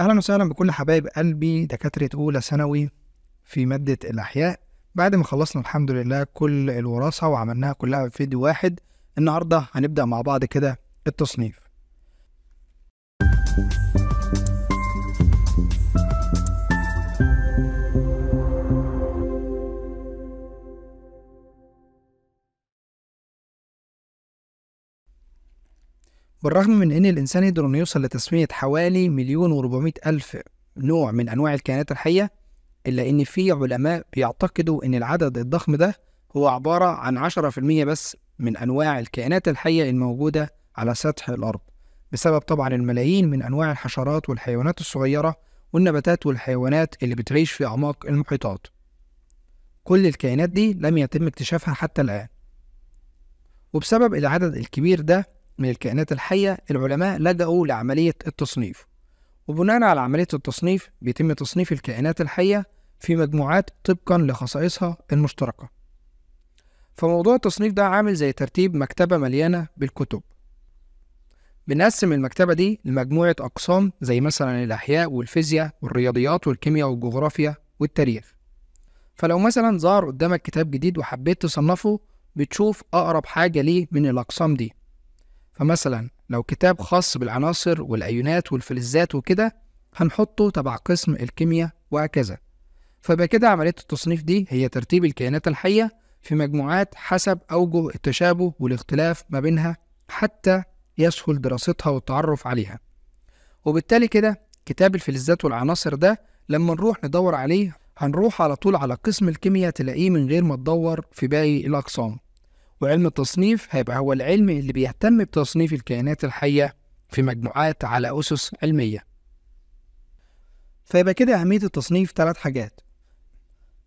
اهلا وسهلا بكل حبايب قلبي دكاتره اولى ثانوي في ماده الاحياء بعد ما خلصنا الحمد لله كل الوراثه وعملناها كلها في فيديو واحد النهارده هنبدا مع بعض كده التصنيف بالرغم من أن الإنسان يقدر أنه يوصل لتسمية حوالي مليون و ألف نوع من أنواع الكائنات الحية إلا أن في علماء بيعتقدوا أن العدد الضخم ده هو عبارة عن عشرة في المية بس من أنواع الكائنات الحية الموجودة على سطح الأرض بسبب طبعا الملايين من أنواع الحشرات والحيوانات الصغيرة والنباتات والحيوانات اللي بتعيش في أعماق المحيطات كل الكائنات دي لم يتم اكتشافها حتى الآن وبسبب العدد الكبير ده من الكائنات الحية العلماء لجأوا لعملية التصنيف وبناء على عملية التصنيف بيتم تصنيف الكائنات الحية في مجموعات طبقا لخصائصها المشتركة فموضوع التصنيف ده عامل زي ترتيب مكتبة مليانة بالكتب بنقسم المكتبة دي لمجموعة أقسام زي مثلا الأحياء والفيزياء والرياضيات والكيمياء والجغرافيا والتاريخ فلو مثلا ظهر قدامك كتاب جديد وحبيت تصنفه بتشوف أقرب حاجة ليه من الأقسام دي فمثلا لو كتاب خاص بالعناصر والأيونات والفلزات وكده هنحطه تبع قسم الكيمياء وهكذا فبقى كده عملية التصنيف دي هي ترتيب الكائنات الحية في مجموعات حسب أوجه التشابه والاختلاف ما بينها حتى يسهل دراستها والتعرف عليها وبالتالي كده كتاب الفلزات والعناصر ده لما نروح ندور عليه هنروح على طول على قسم الكيمياء تلاقيه من غير ما تدور في باقي الأقسام وعلم التصنيف هيبقى هو العلم اللي بيهتم بتصنيف الكائنات الحية في مجموعات على أسس علمية فيبقى كده أهمية التصنيف ثلاث حاجات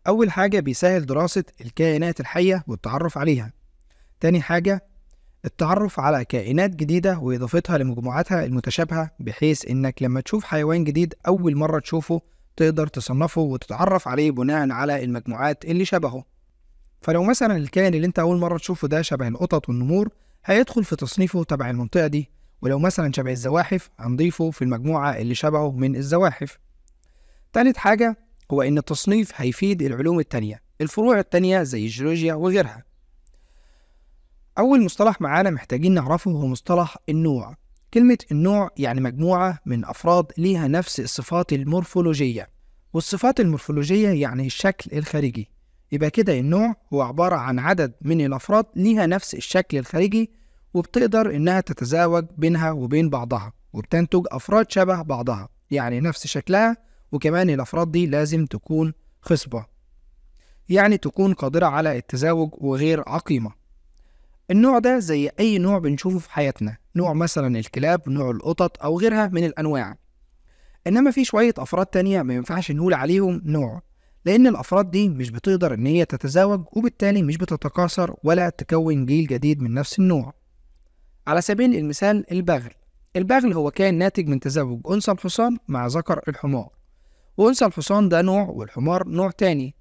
أول حاجة بيسهل دراسة الكائنات الحية والتعرف عليها تاني حاجة التعرف على كائنات جديدة وإضافتها لمجموعاتها المتشابهة بحيث إنك لما تشوف حيوان جديد أول مرة تشوفه تقدر تصنفه وتتعرف عليه بناء على المجموعات اللي شبهه فلو مثلا الكائن اللي انت اول مره تشوفه ده شبه القطط والنمور هيدخل في تصنيفه تبع المنطقه دي ولو مثلا شبه الزواحف هنضيفه في المجموعه اللي شبهه من الزواحف تالت حاجه هو ان التصنيف هيفيد العلوم التانية الفروع التانية زي الجيولوجيا وغيرها اول مصطلح معانا محتاجين نعرفه هو مصطلح النوع كلمة النوع يعني مجموعة من أفراد ليها نفس الصفات المورفولوجية والصفات المورفولوجية يعني الشكل الخارجي يبقى كده النوع هو عبارة عن عدد من الأفراد ليها نفس الشكل الخارجي وبتقدر إنها تتزاوج بينها وبين بعضها وبتنتج أفراد شبه بعضها يعني نفس شكلها وكمان الأفراد دي لازم تكون خصبة يعني تكون قادرة على التزاوج وغير عقيمة النوع ده زي أي نوع بنشوفه في حياتنا نوع مثلا الكلاب نوع القطط أو غيرها من الأنواع إنما في شوية أفراد تانية ما ينفعش نقول عليهم نوع لأن الأفراد دي مش بتقدر إن هي تتزاوج وبالتالي مش بتتكاثر ولا تكون جيل جديد من نفس النوع. على سبيل المثال البغل، البغل هو كائن ناتج من تزاوج أنثى الحصان مع ذكر الحمار، وأنثى الحصان ده نوع والحمار نوع تاني،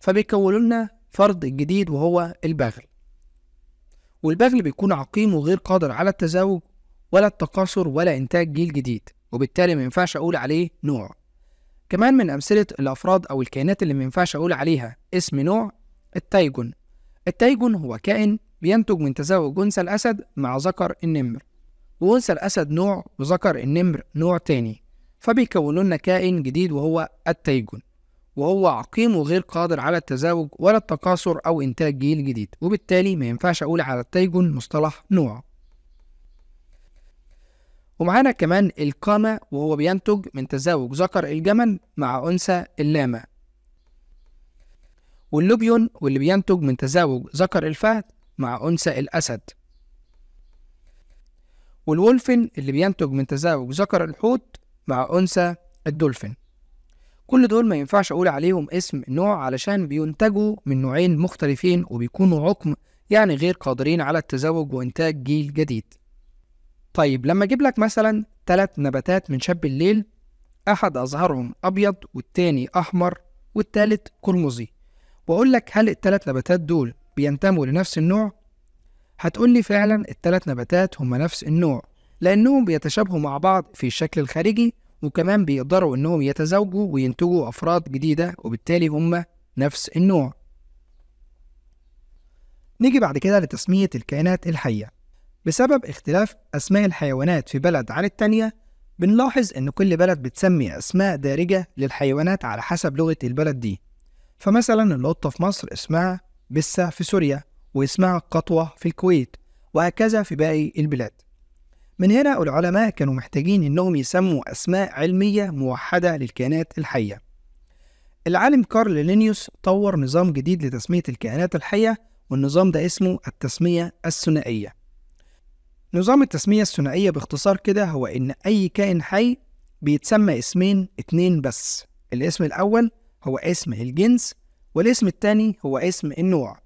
فبيكونوا لنا فرد جديد وهو البغل. والبغل بيكون عقيم وغير قادر على التزاوج ولا التكاثر ولا إنتاج جيل جديد، وبالتالي مينفعش أقول عليه نوع. كمان من أمثلة الأفراد أو الكائنات اللي مينفعش أقول عليها اسم نوع التايجون التايجون هو كائن بينتج من تزاوج أنثى الأسد مع ذكر النمر وأنثى الأسد نوع وذكر النمر نوع تاني فبيكونوا لنا كائن جديد وهو التايجون وهو عقيم وغير قادر على التزاوج ولا التكاثر أو إنتاج جيل جديد وبالتالي ما ينفعش أقول على التايجون مصطلح نوع ومعانا كمان القامة وهو بينتج من تزاوج ذكر الجمل مع أنثى اللامة واللوبيون واللي بينتج من تزاوج ذكر الفهد مع أنثى الأسد والولفن اللي بينتج من تزاوج ذكر الحوت مع أنثى الدولفين كل دول ما ينفعش أقول عليهم اسم نوع علشان بينتجوا من نوعين مختلفين وبيكونوا عقم يعني غير قادرين على التزاوج وإنتاج جيل جديد طيب لما اجيب لك مثلا ثلاث نباتات من شاب الليل احد ازهرهم ابيض والتاني احمر والتالت قرمزي واقول لك هل الثلاث نباتات دول بينتموا لنفس النوع هتقول لي فعلا الثلاث نباتات هما نفس النوع لانهم بيتشابهوا مع بعض في الشكل الخارجي وكمان بيقدروا انهم يتزاوجوا وينتجوا افراد جديده وبالتالي هما نفس النوع نيجي بعد كده لتسميه الكائنات الحيه بسبب اختلاف أسماء الحيوانات في بلد عن التانية بنلاحظ إن كل بلد بتسمي أسماء دارجة للحيوانات على حسب لغة البلد دي فمثلا القطة في مصر اسمها بسة في سوريا واسمها قطوة في الكويت وهكذا في باقي البلاد من هنا العلماء كانوا محتاجين إنهم يسموا أسماء علمية موحدة للكائنات الحية العالم كارل لينيوس طور نظام جديد لتسمية الكائنات الحية والنظام ده اسمه التسمية الثنائية نظام التسمية الثنائية باختصار كده هو إن أي كائن حي بيتسمى اسمين اتنين بس الاسم الأول هو اسم الجنس والاسم التاني هو اسم النوع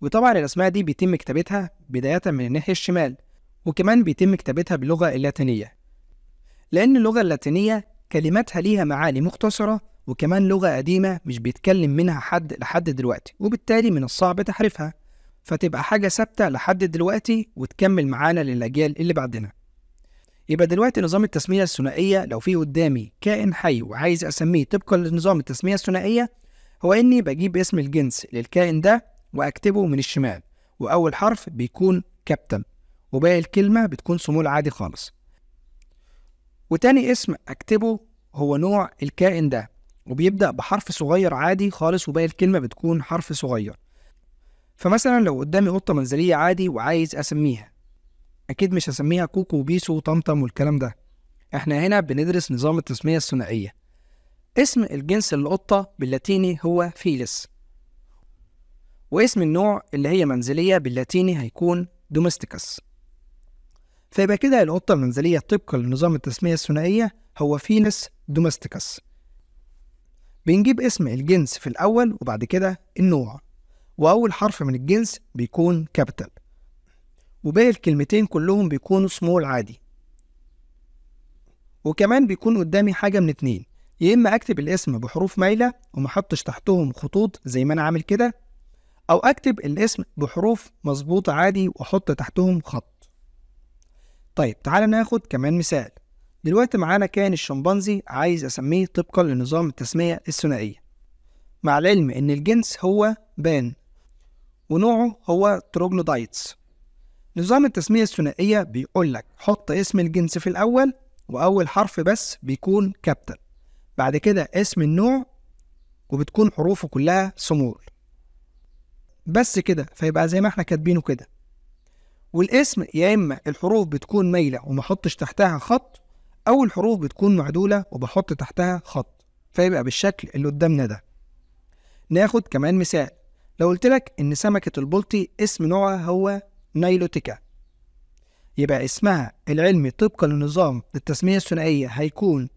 وطبعا الأسماء دي بيتم كتابتها بداية من الناحية الشمال وكمان بيتم كتابتها باللغة اللاتينية لأن اللغة اللاتينية كلماتها ليها معاني مختصرة وكمان لغة قديمة مش بيتكلم منها حد لحد دلوقتي وبالتالي من الصعب تحريفها فتبقى حاجة ثابتة لحد دلوقتي وتكمل معانا للأجيال اللي بعدنا يبقى دلوقتي نظام التسمية الثنائية لو في قدامي كائن حي وعايز أسميه طبقا لنظام التسمية الثنائية هو إني بجيب اسم الجنس للكائن ده وأكتبه من الشمال وأول حرف بيكون كابتن وباقي الكلمة بتكون صمول عادي خالص وتاني اسم أكتبه هو نوع الكائن ده وبيبدأ بحرف صغير عادي خالص وباقي الكلمة بتكون حرف صغير فمثلا لو قدامي قطة منزلية عادي وعايز أسميها أكيد مش هسميها كوكو وبيسو وطمطم والكلام ده احنا هنا بندرس نظام التسمية الثنائية اسم الجنس القطة باللاتيني هو فيلس واسم النوع اللي هي منزلية باللاتيني هيكون دومستيكس فيبقى كده القطة المنزلية طبقا لنظام التسمية الثنائية هو فيلس دومستيكس بنجيب اسم الجنس في الأول وبعد كده النوع وأول حرف من الجنس بيكون كابيتال وباقي الكلمتين كلهم بيكونوا سمول عادي وكمان بيكون قدامي حاجة من اتنين يا إما أكتب الاسم بحروف مايلة ومحطش تحتهم خطوط زي ما أنا عامل كده أو أكتب الاسم بحروف مظبوطة عادي وأحط تحتهم خط طيب تعالى ناخد كمان مثال دلوقتي معانا كان الشمبانزي عايز أسميه طبقا لنظام التسمية الثنائية مع العلم إن الجنس هو بان ونوعه هو تروجلودايتس نظام التسمية الثنائية بيقول لك حط اسم الجنس في الأول وأول حرف بس بيكون كابتن بعد كده اسم النوع وبتكون حروفه كلها سمول بس كده فيبقى زي ما احنا كاتبينه كده والاسم يا إما الحروف بتكون مايلة ومحطش تحتها خط أو الحروف بتكون معدولة وبحط تحتها خط فيبقى بالشكل اللي قدامنا ده ناخد كمان مثال لو قلت لك إن سمكة البلطي اسم نوعها هو نايلوتيكا يبقى اسمها العلمي طبقا لنظام التسمية الثنائية هيكون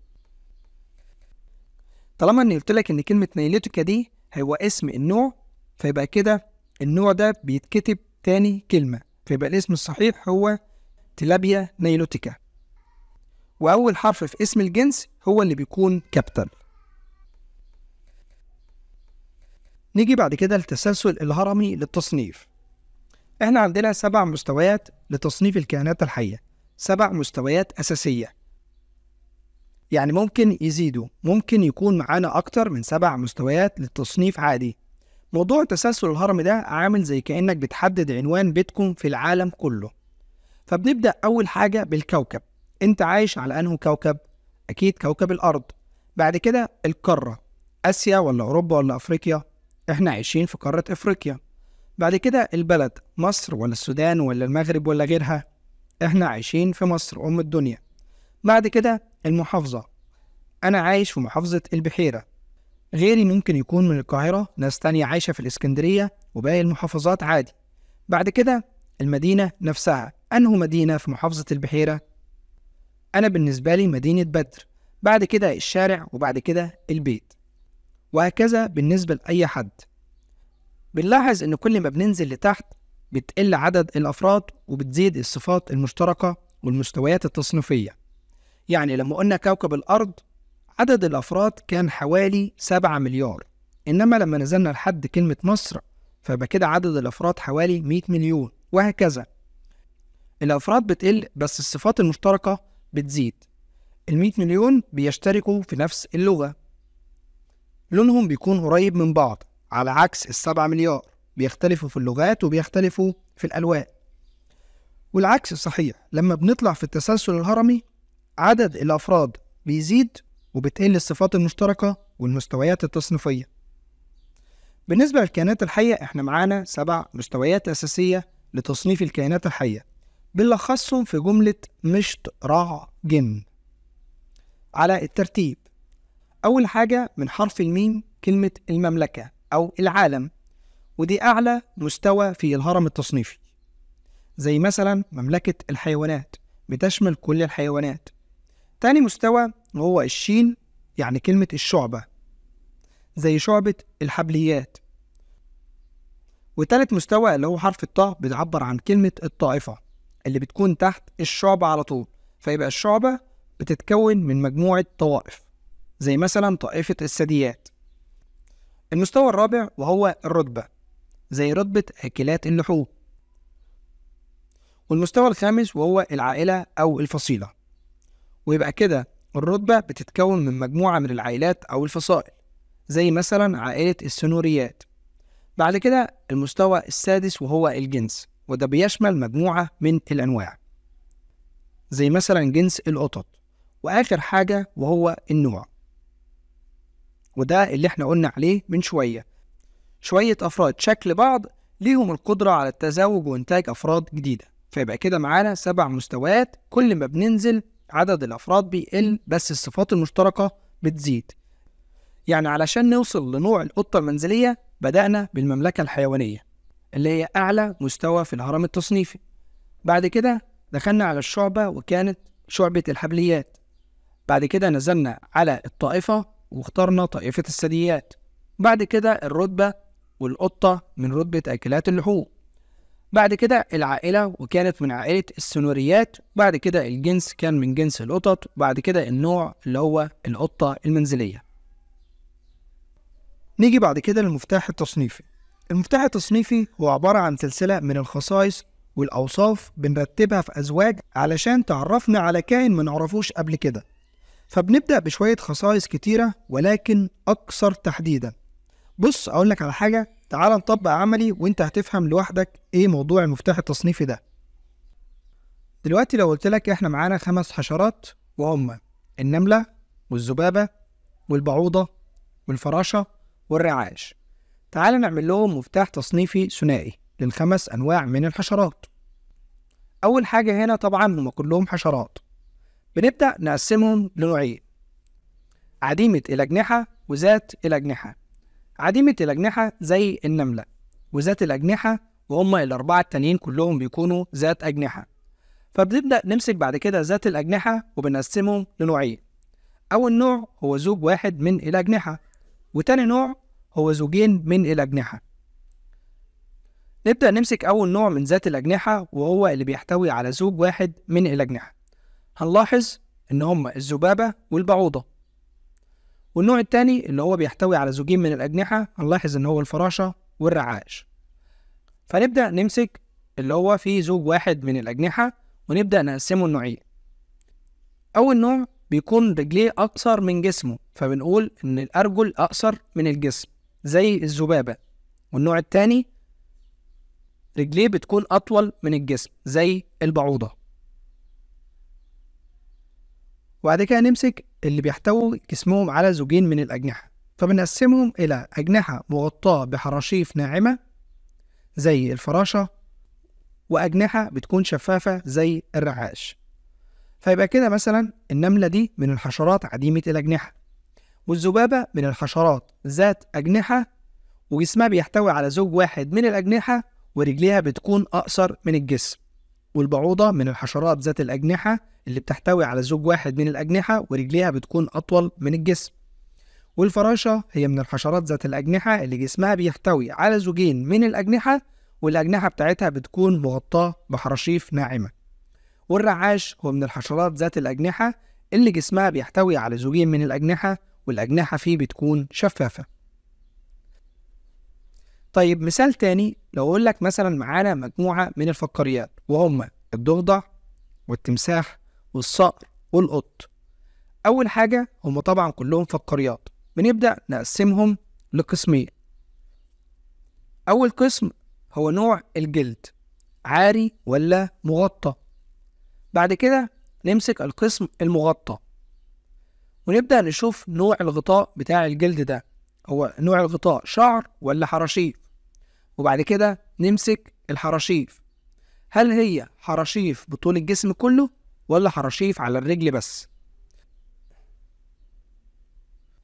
طالما إني قلت لك إن كلمة نايلوتيكا دي هو اسم النوع فيبقى كده النوع ده بيتكتب تاني كلمة فيبقى الاسم الصحيح هو تلابيا نايلوتيكا وأول حرف في اسم الجنس هو اللي بيكون كابيتال نيجي بعد كده للتسلسل الهرمي للتصنيف احنا عندنا سبع مستويات لتصنيف الكائنات الحية سبع مستويات أساسية يعني ممكن يزيدوا ممكن يكون معانا أكتر من سبع مستويات للتصنيف عادي موضوع التسلسل الهرمي ده عامل زي كأنك بتحدد عنوان بيتكم في العالم كله فبنبدأ أول حاجة بالكوكب أنت عايش على أنه كوكب؟ أكيد كوكب الأرض بعد كده القارة آسيا ولا أوروبا ولا أفريقيا احنا عايشين في قارة افريقيا بعد كده البلد مصر ولا السودان ولا المغرب ولا غيرها احنا عايشين في مصر ام الدنيا بعد كده المحافظة انا عايش في محافظة البحيرة غيري ممكن يكون من القاهرة ناس تانية عايشة في الاسكندرية وباقي المحافظات عادي بعد كده المدينة نفسها أنه مدينة في محافظة البحيرة أنا بالنسبة لي مدينة بدر بعد كده الشارع وبعد كده البيت وهكذا بالنسبة لأي حد بنلاحظ إن كل ما بننزل لتحت بتقل عدد الأفراد وبتزيد الصفات المشتركة والمستويات التصنيفية يعني لما قلنا كوكب الأرض عدد الأفراد كان حوالي 7 مليار إنما لما نزلنا لحد كلمة مصر فبقى كده عدد الأفراد حوالي 100 مليون وهكذا الأفراد بتقل بس الصفات المشتركة بتزيد المئة مليون بيشتركوا في نفس اللغة لونهم بيكون قريب من بعض على عكس السبعة مليار بيختلفوا في اللغات وبيختلفوا في الألوان والعكس صحيح لما بنطلع في التسلسل الهرمي عدد الأفراد بيزيد وبتقل الصفات المشتركة والمستويات التصنيفية بالنسبة للكائنات الحية احنا معانا سبع مستويات أساسية لتصنيف الكائنات الحية بنلخصهم في جملة مشط رع جن على الترتيب أول حاجة من حرف الميم كلمة المملكة أو العالم ودي أعلى مستوى في الهرم التصنيفي زي مثلا مملكة الحيوانات بتشمل كل الحيوانات تاني مستوى هو الشين يعني كلمة الشعبة زي شعبة الحبليات وتالت مستوى اللي هو حرف الطاء بتعبر عن كلمة الطائفة اللي بتكون تحت الشعبة على طول فيبقى الشعبة بتتكون من مجموعة طوائف زي مثلا طائفة الثدييات المستوى الرابع وهو الرتبة زي رتبة أكلات اللحوم والمستوى الخامس وهو العائلة أو الفصيلة ويبقى كده الرتبة بتتكون من مجموعة من العائلات أو الفصائل زي مثلا عائلة السنوريات بعد كده المستوى السادس وهو الجنس وده بيشمل مجموعة من الأنواع زي مثلا جنس القطط وآخر حاجة وهو النوع وده اللي احنا قلنا عليه من شوية شوية أفراد شكل بعض ليهم القدرة على التزاوج وإنتاج أفراد جديدة فيبقى كده معانا سبع مستويات كل ما بننزل عدد الأفراد بيقل بس الصفات المشتركة بتزيد يعني علشان نوصل لنوع القطة المنزلية بدأنا بالمملكة الحيوانية اللي هي أعلى مستوى في الهرم التصنيفي بعد كده دخلنا على الشعبة وكانت شعبة الحبليات بعد كده نزلنا على الطائفة واخترنا طائفة الثدييات بعد كده الرتبة والقطة من رتبة أكلات اللحوم بعد كده العائلة وكانت من عائلة السنوريات بعد كده الجنس كان من جنس القطط بعد كده النوع اللي هو القطة المنزلية نيجي بعد كده للمفتاح التصنيفي المفتاح التصنيفي هو عبارة عن سلسلة من الخصائص والأوصاف بنرتبها في أزواج علشان تعرفنا على كائن ما نعرفوش قبل كده فبنبدأ بشوية خصائص كتيرة ولكن أكثر تحديدا بص أقول لك على حاجة تعال نطبق عملي وانت هتفهم لوحدك ايه موضوع المفتاح التصنيفي ده دلوقتي لو قلت لك احنا معانا خمس حشرات وهم النملة والذبابة والبعوضة والفراشة والرعاش تعال نعمل لهم مفتاح تصنيفي ثنائي للخمس أنواع من الحشرات أول حاجة هنا طبعا هما كلهم حشرات بنبدأ نقسمهم لنوعين عديمة الأجنحة وذات الأجنحة عديمة الأجنحة زي النملة وذات الأجنحة وهما الأربعة التانيين كلهم بيكونوا ذات أجنحة فبنبدأ نمسك بعد كده ذات الأجنحة وبنقسمهم لنوعين أول نوع هو زوج واحد من الأجنحة وتاني نوع هو زوجين من الأجنحة نبدأ نمسك أول نوع من ذات الأجنحة وهو اللي بيحتوي على زوج واحد من الأجنحة هنلاحظ ان هما الذبابه والبعوضه والنوع التاني اللي هو بيحتوي على زوجين من الاجنحه هنلاحظ ان هو الفراشه والرعاش فنبدا نمسك اللي هو فيه زوج واحد من الاجنحه ونبدا نقسمه لنوعين اول نوع بيكون رجليه اقصر من جسمه فبنقول ان الارجل اقصر من الجسم زي الذبابه والنوع التاني رجليه بتكون اطول من الجسم زي البعوضه وبعد كده نمسك اللي بيحتوي جسمهم على زوجين من الأجنحة فبنقسمهم إلى أجنحة مغطاة بحراشيف ناعمة زي الفراشة وأجنحة بتكون شفافة زي الرعاش فيبقى كده مثلا النملة دي من الحشرات عديمة الأجنحة والذبابة من الحشرات ذات أجنحة وجسمها بيحتوي على زوج واحد من الأجنحة ورجليها بتكون أقصر من الجسم والبعوضة من الحشرات ذات الأجنحة اللي بتحتوي على زوج واحد من الأجنحة ورجليها بتكون أطول من الجسم والفراشة هي من الحشرات ذات الأجنحة اللي جسمها بيحتوي على زوجين من الأجنحة والأجنحة بتاعتها بتكون مغطاة بحراشيف ناعمة والرعاش هو من الحشرات ذات الأجنحة اللي جسمها بيحتوي على زوجين من الأجنحة والأجنحة فيه بتكون شفافة طيب مثال تاني لو أقول لك مثلا معانا مجموعة من الفقاريات وهم الضفدع والتمساح والصقر والقط أول حاجة هم طبعا كلهم فقاريات بنبدأ نقسمهم لقسمين أول قسم هو نوع الجلد عاري ولا مغطى بعد كده نمسك القسم المغطى ونبدأ نشوف نوع الغطاء بتاع الجلد ده هو نوع الغطاء شعر ولا حراشيف وبعد كده نمسك الحراشيف هل هي حراشيف بطول الجسم كله ولا حرشيف على الرجل بس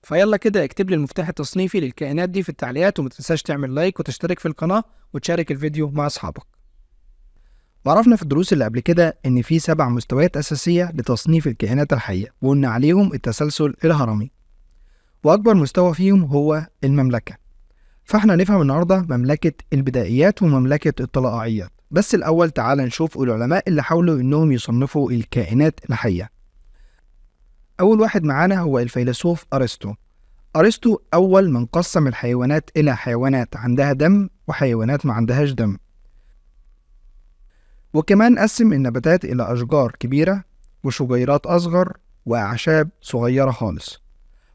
فيلا كده اكتب لي المفتاح التصنيفي للكائنات دي في التعليقات وما تنساش تعمل لايك وتشترك في القناة وتشارك الفيديو مع أصحابك وعرفنا في الدروس اللي قبل كده إن في سبع مستويات أساسية لتصنيف الكائنات الحية وقلنا عليهم التسلسل الهرمي وأكبر مستوى فيهم هو المملكة فإحنا نفهم النهاردة مملكة البدائيات ومملكة الطلائعيات بس الأول تعال نشوف العلماء اللي حاولوا إنهم يصنفوا الكائنات الحية أول واحد معانا هو الفيلسوف أرسطو أرسطو أول من قسم الحيوانات إلى حيوانات عندها دم وحيوانات ما عندهاش دم وكمان قسم النباتات إلى أشجار كبيرة وشجيرات أصغر وأعشاب صغيرة خالص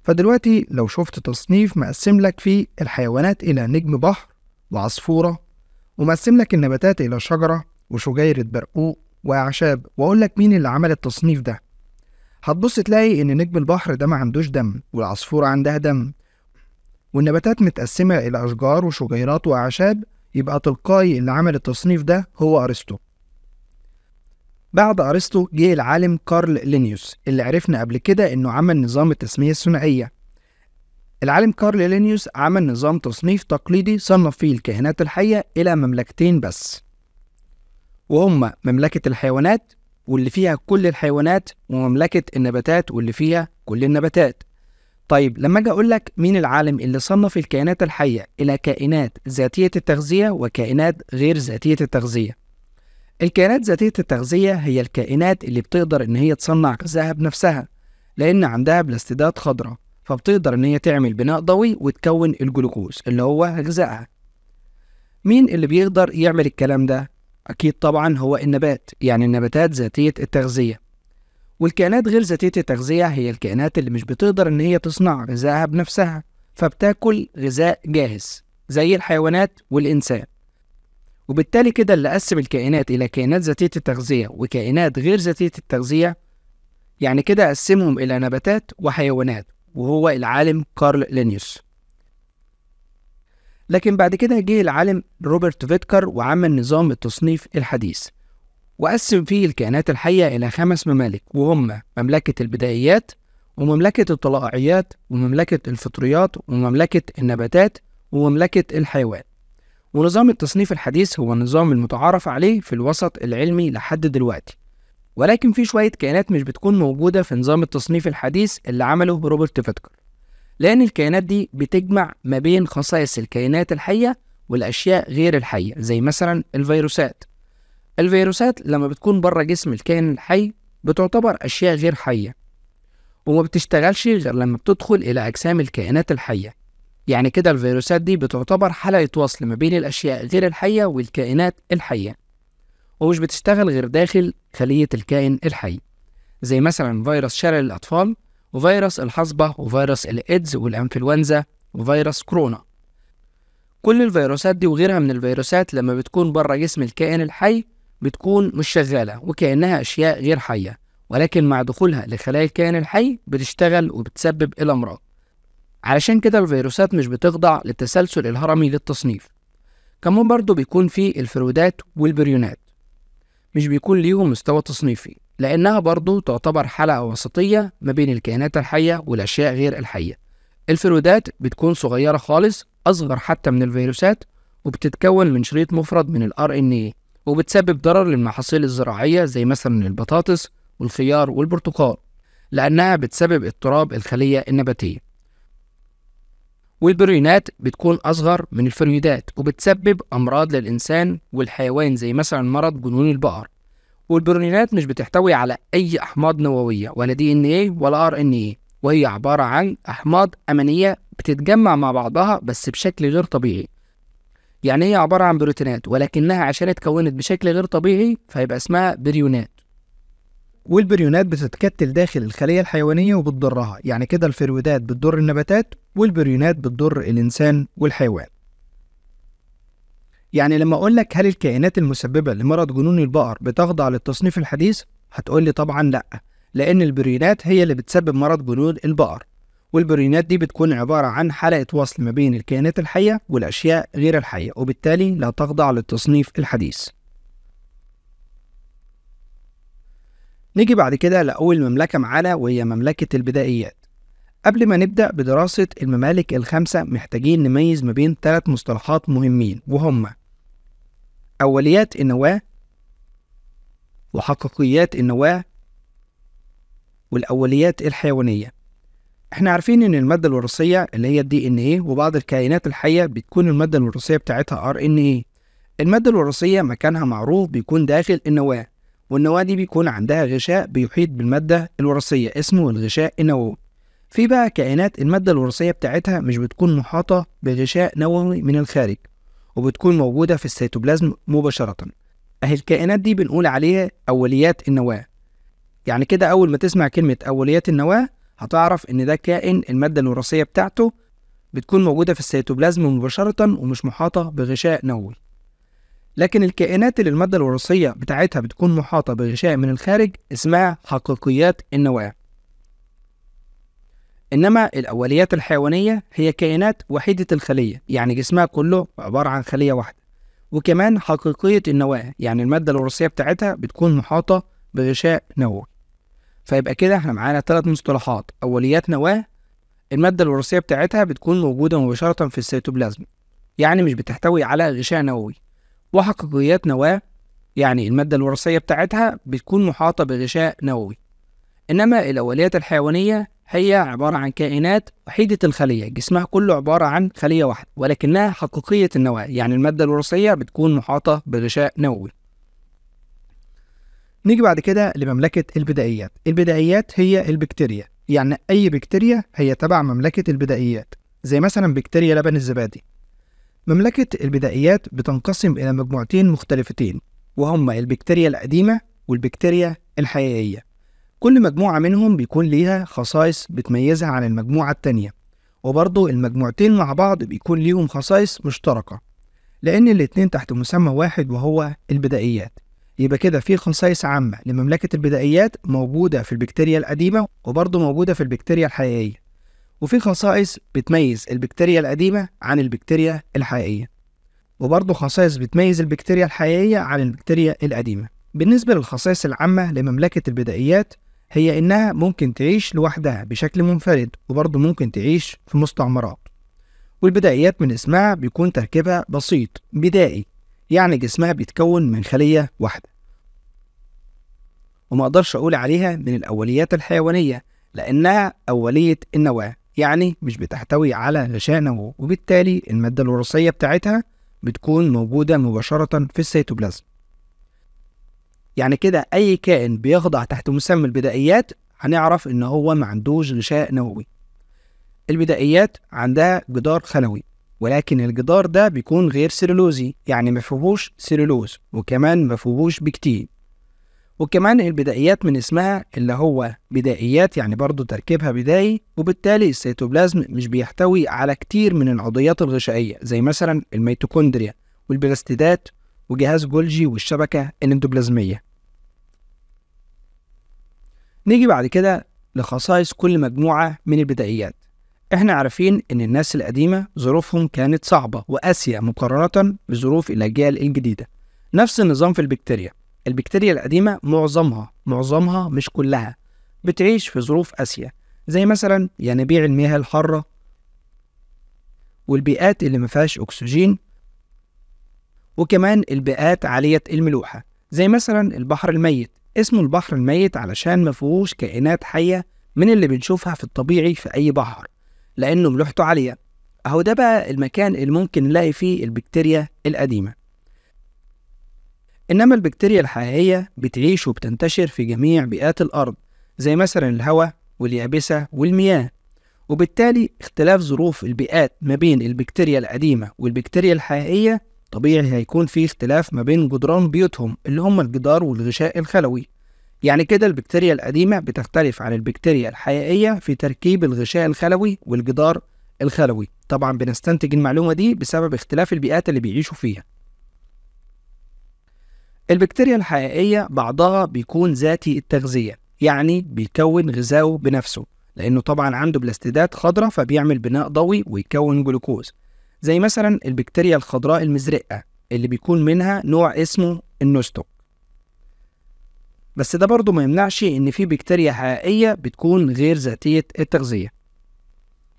فدلوقتي لو شفت تصنيف مقسم لك فيه الحيوانات إلى نجم بحر وعصفورة ومقسم لك النباتات إلى شجرة وشجيرة برقوق وأعشاب وأقول لك مين اللي عمل التصنيف ده هتبص تلاقي إن نجم البحر ده ما عندوش دم والعصفورة عندها دم والنباتات متقسمة إلى أشجار وشجيرات وأعشاب يبقى تلقائي اللي عمل التصنيف ده هو أرسطو بعد أرسطو جه العالم كارل لينيوس اللي عرفنا قبل كده إنه عمل نظام التسمية الثنائية العالم كارل لينيوس عمل نظام تصنيف تقليدي صنف فيه الكائنات الحية إلى مملكتين بس وهما مملكة الحيوانات واللي فيها كل الحيوانات ومملكة النباتات واللي فيها كل النباتات طيب لما أجي أقول لك مين العالم اللي صنف الكائنات الحية إلى كائنات ذاتية التغذية وكائنات غير ذاتية التغذية الكائنات ذاتية التغذية هي الكائنات اللي بتقدر إن هي تصنع غذائها بنفسها لأن عندها بلاستيدات خضراء فبتقدر ان هي تعمل بناء ضوئي وتكون الجلوكوز اللي هو غذائها مين اللي بيقدر يعمل الكلام ده اكيد طبعا هو النبات يعني النباتات ذاتيه التغذيه والكائنات غير ذاتيه التغذيه هي الكائنات اللي مش بتقدر ان هي تصنع غذائها بنفسها فبتاكل غذاء جاهز زي الحيوانات والانسان وبالتالي كده اللي قسم الكائنات الى كائنات ذاتيه التغذيه وكائنات غير ذاتيه التغذيه يعني كده قسمهم الى نباتات وحيوانات وهو العالم كارل لينيوس لكن بعد كده جه العالم روبرت فيتكر وعمل نظام التصنيف الحديث وقسم فيه الكائنات الحية إلى خمس ممالك وهم مملكة البدائيات ومملكة الطلائعيات ومملكة الفطريات ومملكة النباتات ومملكة الحيوان ونظام التصنيف الحديث هو النظام المتعارف عليه في الوسط العلمي لحد دلوقتي ولكن في شوية كائنات مش بتكون موجودة في نظام التصنيف الحديث اللي عمله روبرت فتكر لأن الكائنات دي بتجمع ما بين خصائص الكائنات الحية والأشياء غير الحية زي مثلا الفيروسات الفيروسات لما بتكون بره جسم الكائن الحي بتعتبر أشياء غير حية وما بتشتغلش غير لما بتدخل إلى أجسام الكائنات الحية يعني كده الفيروسات دي بتعتبر حلقة وصل ما بين الأشياء غير الحية والكائنات الحية ومش بتشتغل غير داخل خلية الكائن الحي زي مثلا فيروس شلل الأطفال وفيروس الحصبة وفيروس الإيدز والإنفلونزا وفيروس كورونا كل الفيروسات دي وغيرها من الفيروسات لما بتكون بره جسم الكائن الحي بتكون مش شغالة وكأنها أشياء غير حية ولكن مع دخولها لخلايا الكائن الحي بتشتغل وبتسبب الأمراض علشان كده الفيروسات مش بتخضع للتسلسل الهرمي للتصنيف كمان برضه بيكون في الفرودات والبريونات مش بيكون ليهم مستوى تصنيفي لأنها برضه تعتبر حلقة وسطية ما بين الكائنات الحية والأشياء غير الحية الفيرودات بتكون صغيرة خالص أصغر حتى من الفيروسات وبتتكون من شريط مفرد من الـ RNA وبتسبب ضرر للمحاصيل الزراعية زي مثلا البطاطس والخيار والبرتقال لأنها بتسبب اضطراب الخلية النباتية والبروينات بتكون أصغر من الفرويدات وبتسبب أمراض للإنسان والحيوان زي مثلا مرض جنون البقر والبروينات مش بتحتوي على أي أحماض نووية ولا دي إن إيه ولا آر إن إيه وهي عبارة عن أحماض أمينية بتتجمع مع بعضها بس بشكل غير طبيعي يعني هي عبارة عن بروتينات ولكنها عشان اتكونت بشكل غير طبيعي فيبقى اسمها بريونات والبريونات بتتكتل داخل الخلية الحيوانية وبتضرها يعني كده الفرودات بتضر النباتات والبريونات بتضر الإنسان والحيوان يعني لما أقول لك هل الكائنات المسببة لمرض جنون البقر بتخضع للتصنيف الحديث هتقول لي طبعا لأ لأن البريونات هي اللي بتسبب مرض جنون البقر والبريونات دي بتكون عبارة عن حلقة وصل ما بين الكائنات الحية والأشياء غير الحية وبالتالي لا تخضع للتصنيف الحديث نيجي بعد كده لأول مملكة معانا وهي مملكة البدائيات قبل ما نبدأ بدراسة الممالك الخمسة محتاجين نميز ما بين ثلاث مصطلحات مهمين وهما أوليات النواة وحقيقيات النواة والأوليات الحيوانية احنا عارفين ان المادة الوراثية اللي هي الدي ان ايه وبعض الكائنات الحية بتكون المادة الوراثية بتاعتها ار ان ايه المادة الوراثية مكانها معروف بيكون داخل النواة والنواة دي بيكون عندها غشاء بيحيط بالمادة الوراثية اسمه الغشاء النووي في بقى كائنات المادة الوراثية بتاعتها مش بتكون محاطة بغشاء نووي من الخارج وبتكون موجودة في السيتوبلازم مباشرة أهي الكائنات دي بنقول عليها أوليات النواة يعني كده أول ما تسمع كلمة أوليات النواة هتعرف إن ده كائن المادة الوراثية بتاعته بتكون موجودة في السيتوبلازم مباشرة ومش محاطة بغشاء نووي لكن الكائنات اللي المادة الوراثية بتاعتها بتكون محاطة بغشاء من الخارج اسمها حقيقيات النواة إنما الأوليات الحيوانية هي كائنات وحيدة الخلية يعني جسمها كله عبارة عن خلية واحدة وكمان حقيقية النواة يعني المادة الوراثية بتاعتها بتكون محاطة بغشاء نووي فيبقى كده احنا معانا ثلاث مصطلحات أوليات نواة المادة الوراثية بتاعتها بتكون موجودة مباشرة في السيتوبلازم يعني مش بتحتوي على غشاء نووي وحقيقيات نواه يعني المادة الوراثية بتاعتها بتكون محاطة بغشاء نووي إنما الأوليات الحيوانية هي عبارة عن كائنات وحيدة الخلية جسمها كله عبارة عن خلية واحدة ولكنها حقيقية النواة يعني المادة الوراثية بتكون محاطة بغشاء نووي نيجي بعد كده لمملكة البدائيات البدائيات هي البكتيريا يعني أي بكتيريا هي تبع مملكة البدائيات زي مثلا بكتيريا لبن الزبادي مملكة البدائيات بتنقسم إلى مجموعتين مختلفتين وهما البكتيريا القديمة والبكتيريا الحقيقية كل مجموعة منهم بيكون ليها خصائص بتميزها عن المجموعة التانية وبرضه المجموعتين مع بعض بيكون ليهم خصائص مشتركة لأن الاتنين تحت مسمى واحد وهو البدائيات يبقى كده في خصائص عامة لمملكة البدائيات موجودة في البكتيريا القديمة وبرضه موجودة في البكتيريا الحقيقية وفي خصائص بتميز البكتيريا القديمة عن البكتيريا الحقيقية وبرضه خصائص بتميز البكتيريا الحقيقية عن البكتيريا القديمة بالنسبة للخصائص العامة لمملكة البدائيات هي إنها ممكن تعيش لوحدها بشكل منفرد وبرضه ممكن تعيش في مستعمرات والبدائيات من اسمها بيكون تركيبها بسيط بدائي يعني جسمها بيتكون من خلية واحدة وما أقدرش أقول عليها من الأوليات الحيوانية لأنها أولية النواة يعني مش بتحتوي على غشاء نووي وبالتالي المادة الوراثية بتاعتها بتكون موجودة مباشرة في السيتوبلازم يعني كده أي كائن بيخضع تحت مسمى البدائيات هنعرف إن هو ما عندوش غشاء نووي البدائيات عندها جدار خلوي ولكن الجدار ده بيكون غير سيرولوزي يعني ما فيهوش سيرولوز وكمان ما فيهوش بكتين وكمان البدائيات من اسمها اللي هو بدائيات يعني برضو تركيبها بدائي وبالتالي السيتوبلازم مش بيحتوي على كتير من العضيات الغشائية زي مثلا الميتوكوندريا والبلاستيدات وجهاز جولجي والشبكة الاندوبلازمية نيجي بعد كده لخصائص كل مجموعة من البدائيات احنا عارفين ان الناس القديمة ظروفهم كانت صعبة وقاسية مقارنة بظروف الاجيال الجديدة نفس النظام في البكتيريا البكتيريا القديمة معظمها معظمها مش كلها بتعيش في ظروف قاسية زي مثلا ينابيع المياه الحارة والبيئات اللي مفيهاش أكسجين وكمان البيئات عالية الملوحة زي مثلا البحر الميت اسمه البحر الميت علشان مفيهوش كائنات حية من اللي بنشوفها في الطبيعي في أي بحر لأنه ملوحته عالية أهو ده بقى المكان اللي ممكن نلاقي فيه البكتيريا القديمة إنما البكتيريا الحقيقية بتعيش وبتنتشر في جميع بيئات الأرض زي مثلا الهواء واليابسة والمياه وبالتالي اختلاف ظروف البيئات ما بين البكتيريا القديمة والبكتيريا الحقيقية طبيعي هيكون في اختلاف ما بين جدران بيوتهم اللي هم الجدار والغشاء الخلوي يعني كده البكتيريا القديمة بتختلف عن البكتيريا الحقيقية في تركيب الغشاء الخلوي والجدار الخلوي طبعا بنستنتج المعلومة دي بسبب اختلاف البيئات اللي بيعيشوا فيها البكتيريا الحقيقية بعضها بيكون ذاتي التغذية يعني بيكون غذائه بنفسه لأنه طبعا عنده بلاستيدات خضراء فبيعمل بناء ضوئي ويكون جلوكوز زي مثلا البكتيريا الخضراء المزرقة اللي بيكون منها نوع اسمه النوستوك بس ده برضه ما يمنعش إن في بكتيريا حقيقية بتكون غير ذاتية التغذية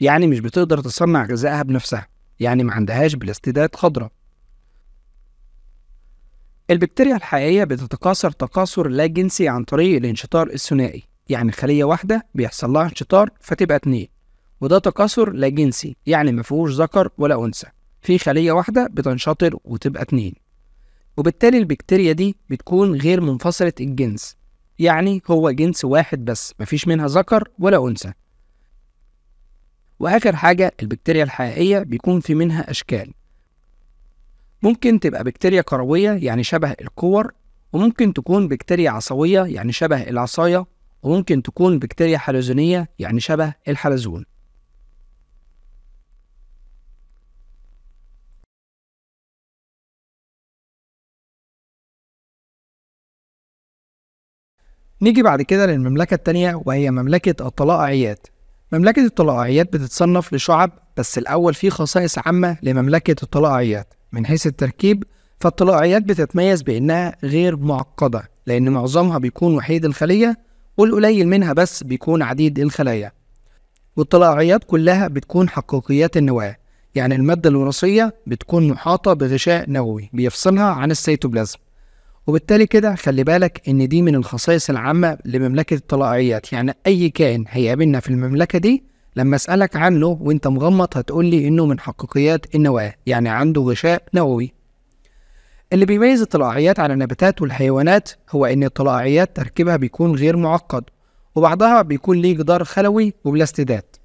يعني مش بتقدر تصنع غذائها بنفسها يعني ما عندهاش بلاستيدات خضراء البكتيريا الحقيقية بتتكاثر تكاثر لا جنسي عن طريق الانشطار الثنائي يعني خلية واحدة بيحصل لها انشطار فتبقى اتنين وده تكاثر لا جنسي يعني مفيهوش ذكر ولا أنثى في خلية واحدة بتنشطر وتبقى اتنين وبالتالي البكتيريا دي بتكون غير منفصلة الجنس يعني هو جنس واحد بس مفيش منها ذكر ولا أنثى وآخر حاجة البكتيريا الحقيقية بيكون في منها أشكال ممكن تبقى بكتيريا كروية يعني شبه الكور وممكن تكون بكتيريا عصوية يعني شبه العصاية وممكن تكون بكتيريا حلزونية يعني شبه الحلزون نيجي بعد كده للمملكة التانية وهي مملكة الطلائعيات مملكة الطلائعيات بتتصنف لشعب بس الأول فيه خصائص عامة لمملكة الطلائعيات من حيث التركيب فالطلائعيات بتتميز بأنها غير معقدة لأن معظمها بيكون وحيد الخلية والقليل منها بس بيكون عديد الخلايا والطلائعيات كلها بتكون حقيقيات النواة يعني المادة الوراثية بتكون محاطة بغشاء نووي بيفصلها عن السيتوبلازم وبالتالي كده خلي بالك إن دي من الخصائص العامة لمملكة الطلائعيات يعني أي كائن هيقابلنا في المملكة دي لما اسالك عنه وانت مغمض هتقول لي انه من حقيقيات النواه يعني عنده غشاء نووي اللي بيميز الطلاعيات على النباتات والحيوانات هو ان الطلاعيات تركيبها بيكون غير معقد وبعضها بيكون ليه جدار خلوي وبلاستيدات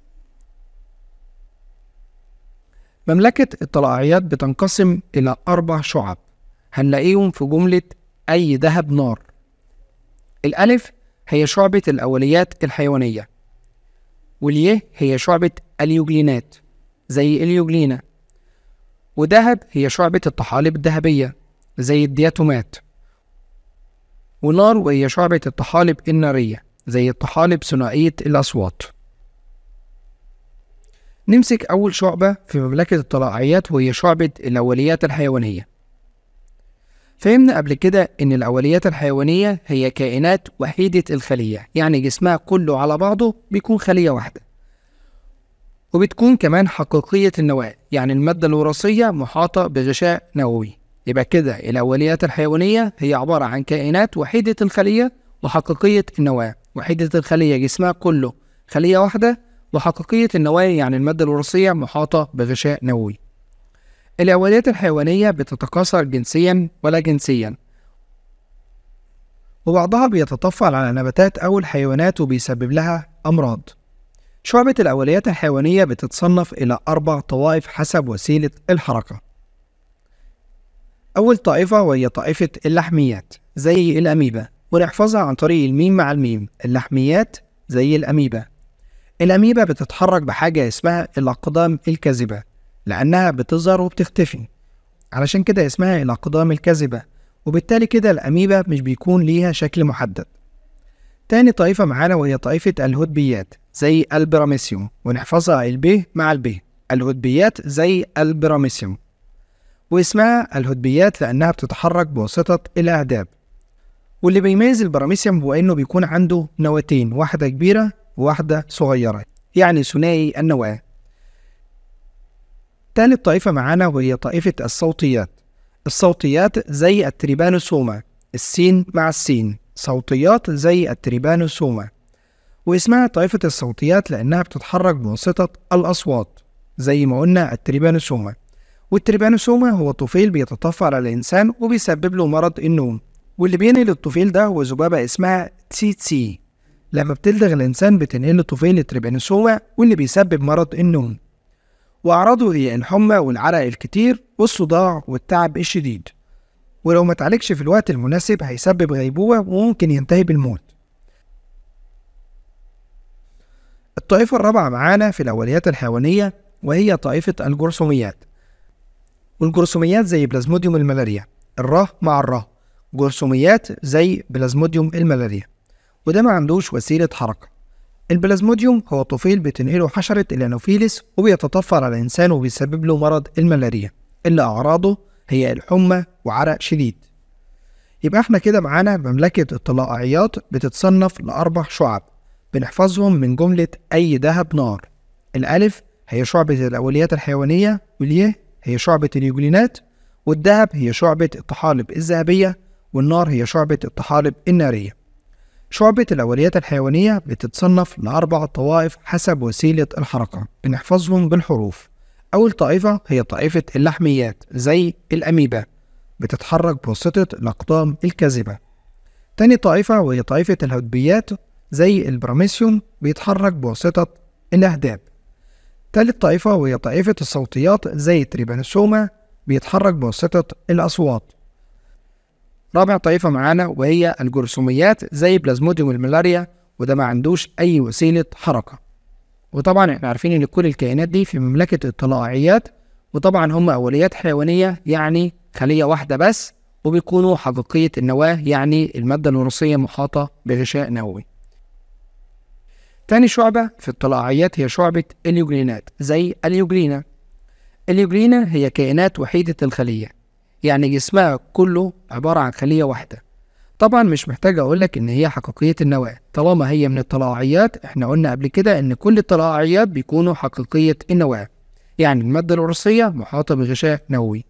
مملكة الطلاعيات بتنقسم إلى أربع شعب هنلاقيهم في جملة أي ذهب نار الألف هي شعبة الأوليات الحيوانية واليه هي شعبة اليوجلينات زي اليوجلينا ودهب هي شعبة الطحالب الذهبية زي الدياتومات ونار وهي شعبة الطحالب النارية زي الطحالب ثنائية الأصوات نمسك أول شعبة في مملكة الطلائعيات وهي شعبة الأوليات الحيوانية فهمنا قبل كده إن الأوليات الحيوانية هي كائنات وحيدة الخلية يعني جسمها كله على بعضه بيكون خلية واحدة وبتكون كمان حقيقية النواة يعني المادة الوراثية محاطة بغشاء نووي يبقى كده الأوليات الحيوانية هي عبارة عن كائنات وحيدة الخلية وحقيقية النواة وحيدة الخلية جسمها كله خلية واحدة وحقيقية النواة يعني المادة الوراثية محاطة بغشاء نووي الأوليات الحيوانية بتتكاثر جنسيا ولا جنسيا وبعضها بيتطفل على نباتات أو الحيوانات وبيسبب لها أمراض شعبة الأوليات الحيوانية بتتصنف إلى أربع طوائف حسب وسيلة الحركة أول طائفة وهي طائفة اللحميات زي الأميبا ونحفظها عن طريق الميم مع الميم اللحميات زي الأميبا الأميبا بتتحرك بحاجة اسمها الأقدام الكاذبة لأنها بتظهر وبتختفي علشان كده اسمها الأقدام الكاذبة وبالتالي كده الأميبا مش بيكون ليها شكل محدد تاني طائفة معانا وهي طائفة الهدبيات زي البراميسيوم ونحفظها الب مع الب الهدبيات زي البراميسيوم واسمها الهدبيات لأنها بتتحرك بواسطة الأعداب واللي بيميز البراميسيوم هو إنه بيكون عنده نواتين واحدة كبيرة وواحدة صغيرة يعني ثنائي النواة تالت طائفة معانا وهي طائفة الصوتيات الصوتيات زي التريبانوسوما السين مع السين صوتيات زي التريبانوسوما واسمها طائفة الصوتيات لأنها بتتحرك بواسطة الأصوات زي ما قلنا التريبانوسوما والتريبانوسوما هو طفيل بيتطفى على الإنسان وبيسبب له مرض النوم واللي بينقل الطفيل ده هو ذبابة اسمها تي تي لما بتلدغ الإنسان بتنقل الطفيل التريبانوسوما واللي بيسبب مرض النوم وأعراضه هي الحمى والعرق الكتير والصداع والتعب الشديد ولو ما تعالجش في الوقت المناسب هيسبب غيبوبة وممكن ينتهي بالموت الطائفة الرابعة معانا في الأوليات الحيوانية وهي طائفة الجرثوميات والجرثوميات زي بلازموديوم الملاريا الرا مع الرا جرثوميات زي بلازموديوم الملاريا وده ما عندوش وسيلة حركة البلازموديوم هو طفيل بتنقله حشرة الأنوفيلس وبيتطفل على الإنسان وبيسبب له مرض الملاريا اللي أعراضه هي الحمى وعرق شديد يبقى احنا كده معانا مملكة الطلائعيات بتتصنف لأربع شعب بنحفظهم من جملة أي دهب نار الألف هي شعبة الأوليات الحيوانية واليه هي شعبة اليوجلينات والذهب هي شعبة الطحالب الذهبية والنار هي شعبة الطحالب النارية شعبة الأوليات الحيوانية بتتصنف لأربع طوائف حسب وسيلة الحركة بنحفظهم بالحروف أول طائفة هي طائفة اللحميات زي الأميبا بتتحرك بواسطة الأقدام الكاذبة تاني طائفة وهي طائفة الهدبيات زي البراميسيوم بيتحرك بواسطة الأهداب تالت طائفة وهي طائفة الصوتيات زي التريبانوسوما بيتحرك بواسطة الأصوات رابع طائفة معانا وهي الجرثوميات زي بلازموديوم الملاريا وده ما عندوش أي وسيلة حركة وطبعا احنا عارفين ان كل الكائنات دي في مملكة الطلائعيات وطبعا هم أوليات حيوانية يعني خلية واحدة بس وبيكونوا حقيقية النواة يعني المادة الوراثية محاطة بغشاء نووي تاني شعبة في الطلائعيات هي شعبة اليوجلينات زي اليوجلينا اليوجلينا هي كائنات وحيدة الخلية يعني جسمها كله عبارة عن خلية واحدة طبعا مش محتاج اقولك ان هي حقيقية النواة طالما هي من الطلاعيات احنا قلنا قبل كده ان كل الطلاعيات بيكونوا حقيقية النواة يعني المادة الوراثية محاطة بغشاء نووي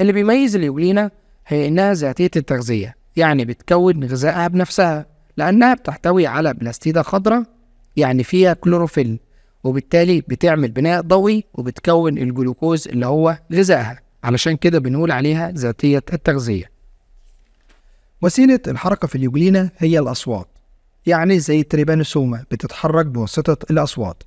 اللي بيميز اليولينا هي انها ذاتية التغذية يعني بتكون غذائها بنفسها لانها بتحتوي على بلاستيدة خضراء يعني فيها كلوروفيل وبالتالي بتعمل بناء ضوئي وبتكون الجلوكوز اللي هو غذائها علشان كده بنقول عليها ذاتية التغذية وسيلة الحركة في اليوجلينا هي الأصوات يعني زي التريبانوسوما بتتحرك بواسطة الأصوات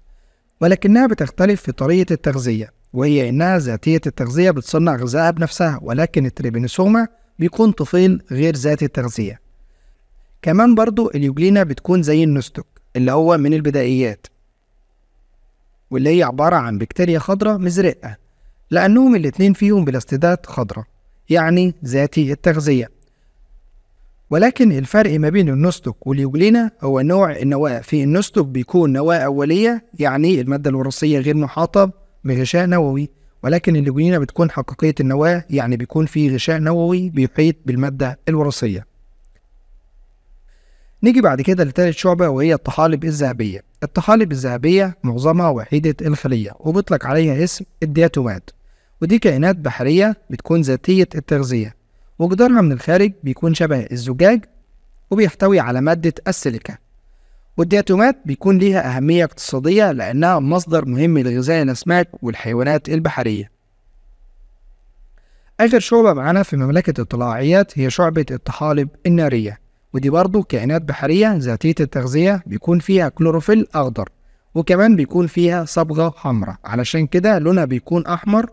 ولكنها بتختلف في طريقة التغذية وهي إنها ذاتية التغذية بتصنع غذائها بنفسها ولكن التريبانوسوما بيكون طفيل غير ذاتي التغذية كمان برضو اليوجلينا بتكون زي النستك اللي هو من البدائيات واللي هي عبارة عن بكتيريا خضراء مزرقة لأنهم الاثنين فيهم بلاستيدات خضراء يعني ذاتي التغذية ولكن الفرق ما بين النستوك واليوجلينا هو نوع النواة في النستوك بيكون نواة أولية يعني المادة الوراثية غير محاطة بغشاء نووي ولكن اليوجلينا بتكون حقيقية النواة يعني بيكون في غشاء نووي بيحيط بالمادة الوراثية نيجي بعد كده لتالت شعبة وهي الطحالب الذهبية الطحالب الذهبية معظمها وحيدة الخلية وبيطلق عليها اسم الدياتومات ودي كائنات بحرية بتكون ذاتية التغذية وجدارها من الخارج بيكون شبه الزجاج وبيحتوي على مادة السيليكا والدياتومات بيكون ليها أهمية اقتصادية لأنها مصدر مهم لغذاء الأسماك والحيوانات البحرية آخر شعبة معانا في مملكة الطلاعيات هي شعبة الطحالب النارية ودي برضو كائنات بحرية ذاتية التغذية بيكون فيها كلوروفيل أخضر وكمان بيكون فيها صبغة حمراء علشان كده لونها بيكون أحمر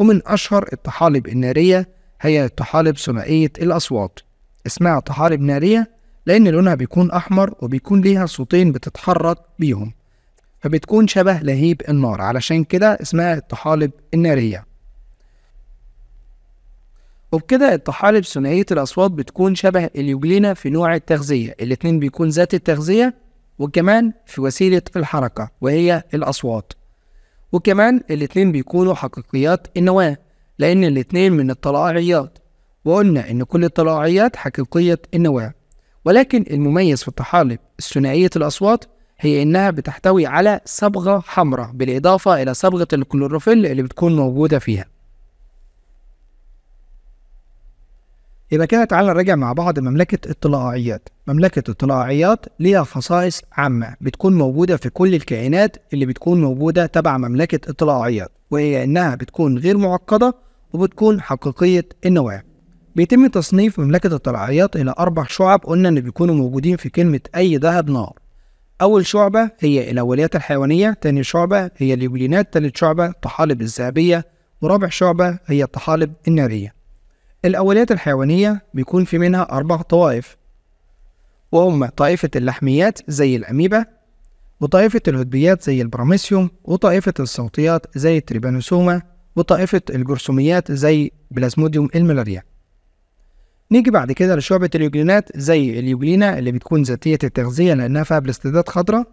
ومن أشهر الطحالب النارية هي طحالب ثنائية الأصوات اسمها طحالب نارية لأن لونها بيكون أحمر وبيكون ليها صوتين بتتحرك بيهم فبتكون شبه لهيب النار علشان كده اسمها الطحالب النارية وبكده الطحالب ثنائية الأصوات بتكون شبه اليوجلينا في نوع التغذية الاتنين بيكون ذات التغذية وكمان في وسيلة الحركة وهي الأصوات وكمان الاتنين بيكونوا حقيقيات النواة لأن الاتنين من الطلائعيات وقلنا إن كل الطلائعيات حقيقية النواة ولكن المميز في الطحالب الثنائية الأصوات هي إنها بتحتوي على صبغة حمراء بالإضافة إلى صبغة الكلوروفيل اللي بتكون موجودة فيها يبقى كده تعالى نراجع مع بعض مملكة الطلائعيات مملكة الطلائعيات ليها خصائص عامة بتكون موجودة في كل الكائنات اللي بتكون موجودة تبع مملكة الطلائعيات وهي إنها بتكون غير معقدة وبتكون حقيقية النوع بيتم تصنيف مملكة الطلائعيات إلى أربع شعب قلنا إن بيكونوا موجودين في كلمة أي ذهب نار أول شعبة هي الأوليات الحيوانية تاني شعبة هي اليوبلينات تالت شعبة الطحالب الذهبية ورابع شعبة هي الطحالب النارية الأوليات الحيوانية بيكون في منها أربع طوائف وهم طائفة اللحميات زي الأميبا وطائفة الهدبيات زي البراميسيوم وطائفة الصوتيات زي التريبانوسوما وطائفة الجرثوميات زي بلازموديوم الملاريا نيجي بعد كده لشعبة اليوجلينات زي اليوجلينا اللي بتكون ذاتية التغذية لأنها فيها بلاستيدات خضراء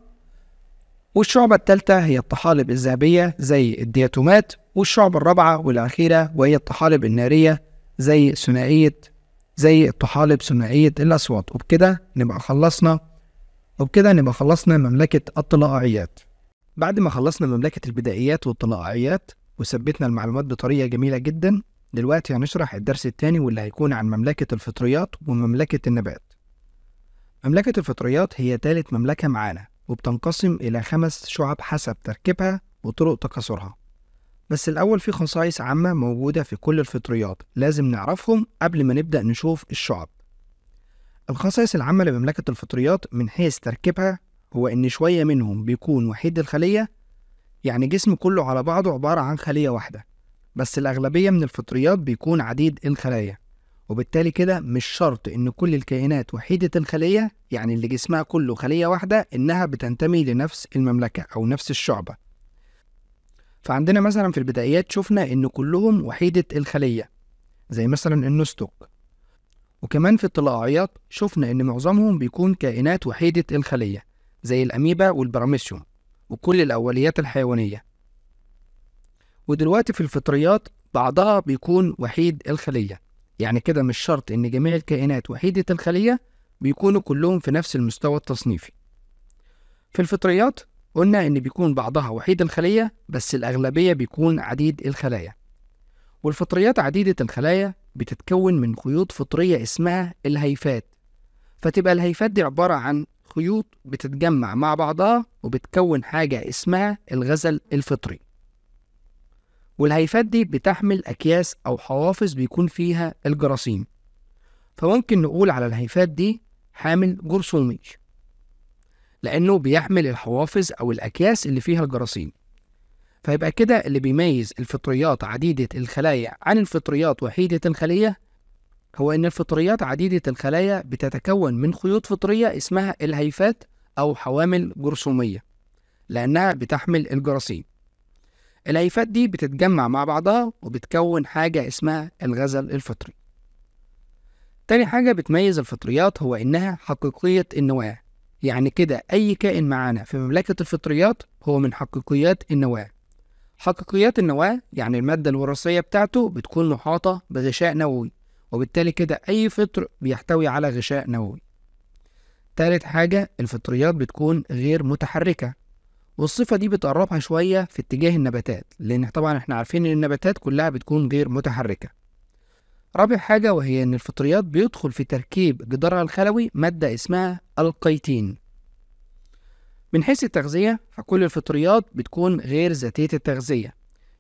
والشعبة الثالثة هي الطحالب الذهبية زي الدياتومات والشعبة الرابعة والأخيرة وهي الطحالب النارية زي ثنائية زي الطحالب ثنائية الأصوات وبكده نبقى خلصنا وبكده نبقى خلصنا مملكة الطلائعيات بعد ما خلصنا مملكة البدائيات والطلائعيات وثبتنا المعلومات بطريقة جميلة جدا دلوقتي هنشرح الدرس التاني واللي هيكون عن مملكة الفطريات ومملكة النبات مملكة الفطريات هي تالت مملكة معانا وبتنقسم إلى خمس شعب حسب تركيبها وطرق تكاثرها بس الأول في خصائص عامة موجودة في كل الفطريات لازم نعرفهم قبل ما نبدأ نشوف الشعب الخصائص العامة لمملكة الفطريات من حيث تركيبها هو إن شوية منهم بيكون وحيد الخلية يعني جسم كله على بعضه عبارة عن خلية واحدة بس الأغلبية من الفطريات بيكون عديد الخلايا وبالتالي كده مش شرط إن كل الكائنات وحيدة الخلية يعني اللي جسمها كله خلية واحدة إنها بتنتمي لنفس المملكة أو نفس الشعبة فعندنا مثلا في البدايات شفنا إن كلهم وحيدة الخلية زي مثلا النستوك وكمان في الطلائعيات شفنا إن معظمهم بيكون كائنات وحيدة الخلية زي الأميبا والبراميسيوم وكل الأوليات الحيوانية ودلوقتي في الفطريات بعضها بيكون وحيد الخلية يعني كده مش شرط إن جميع الكائنات وحيدة الخلية بيكونوا كلهم في نفس المستوى التصنيفي في الفطريات قلنا إن بيكون بعضها وحيد الخلية بس الأغلبية بيكون عديد الخلايا والفطريات عديدة الخلايا بتتكون من خيوط فطرية اسمها الهيفات فتبقى الهيفات دي عبارة عن خيوط بتتجمع مع بعضها وبتكون حاجة اسمها الغزل الفطري والهيفات دي بتحمل أكياس أو حوافظ بيكون فيها الجراثيم فممكن نقول على الهيفات دي حامل جرثومي لأنه بيحمل الحوافز أو الأكياس اللي فيها الجراثيم فيبقى كده اللي بيميز الفطريات عديدة الخلايا عن الفطريات وحيدة الخلية هو إن الفطريات عديدة الخلايا بتتكون من خيوط فطرية اسمها الهيفات أو حوامل جرثومية لأنها بتحمل الجراثيم الهيفات دي بتتجمع مع بعضها وبتكون حاجة اسمها الغزل الفطري تاني حاجة بتميز الفطريات هو إنها حقيقية النواة يعني كده أي كائن معانا في مملكة الفطريات هو من حقيقيات النواة حقيقيات النواة يعني المادة الوراثية بتاعته بتكون محاطة بغشاء نووي وبالتالي كده أي فطر بيحتوي على غشاء نووي تالت حاجة الفطريات بتكون غير متحركة والصفة دي بتقربها شوية في اتجاه النباتات لأن طبعا احنا عارفين إن النباتات كلها بتكون غير متحركة رابع حاجة وهي إن الفطريات بيدخل في تركيب جدارها الخلوي مادة اسمها القيتين من حيث التغذية فكل الفطريات بتكون غير ذاتية التغذية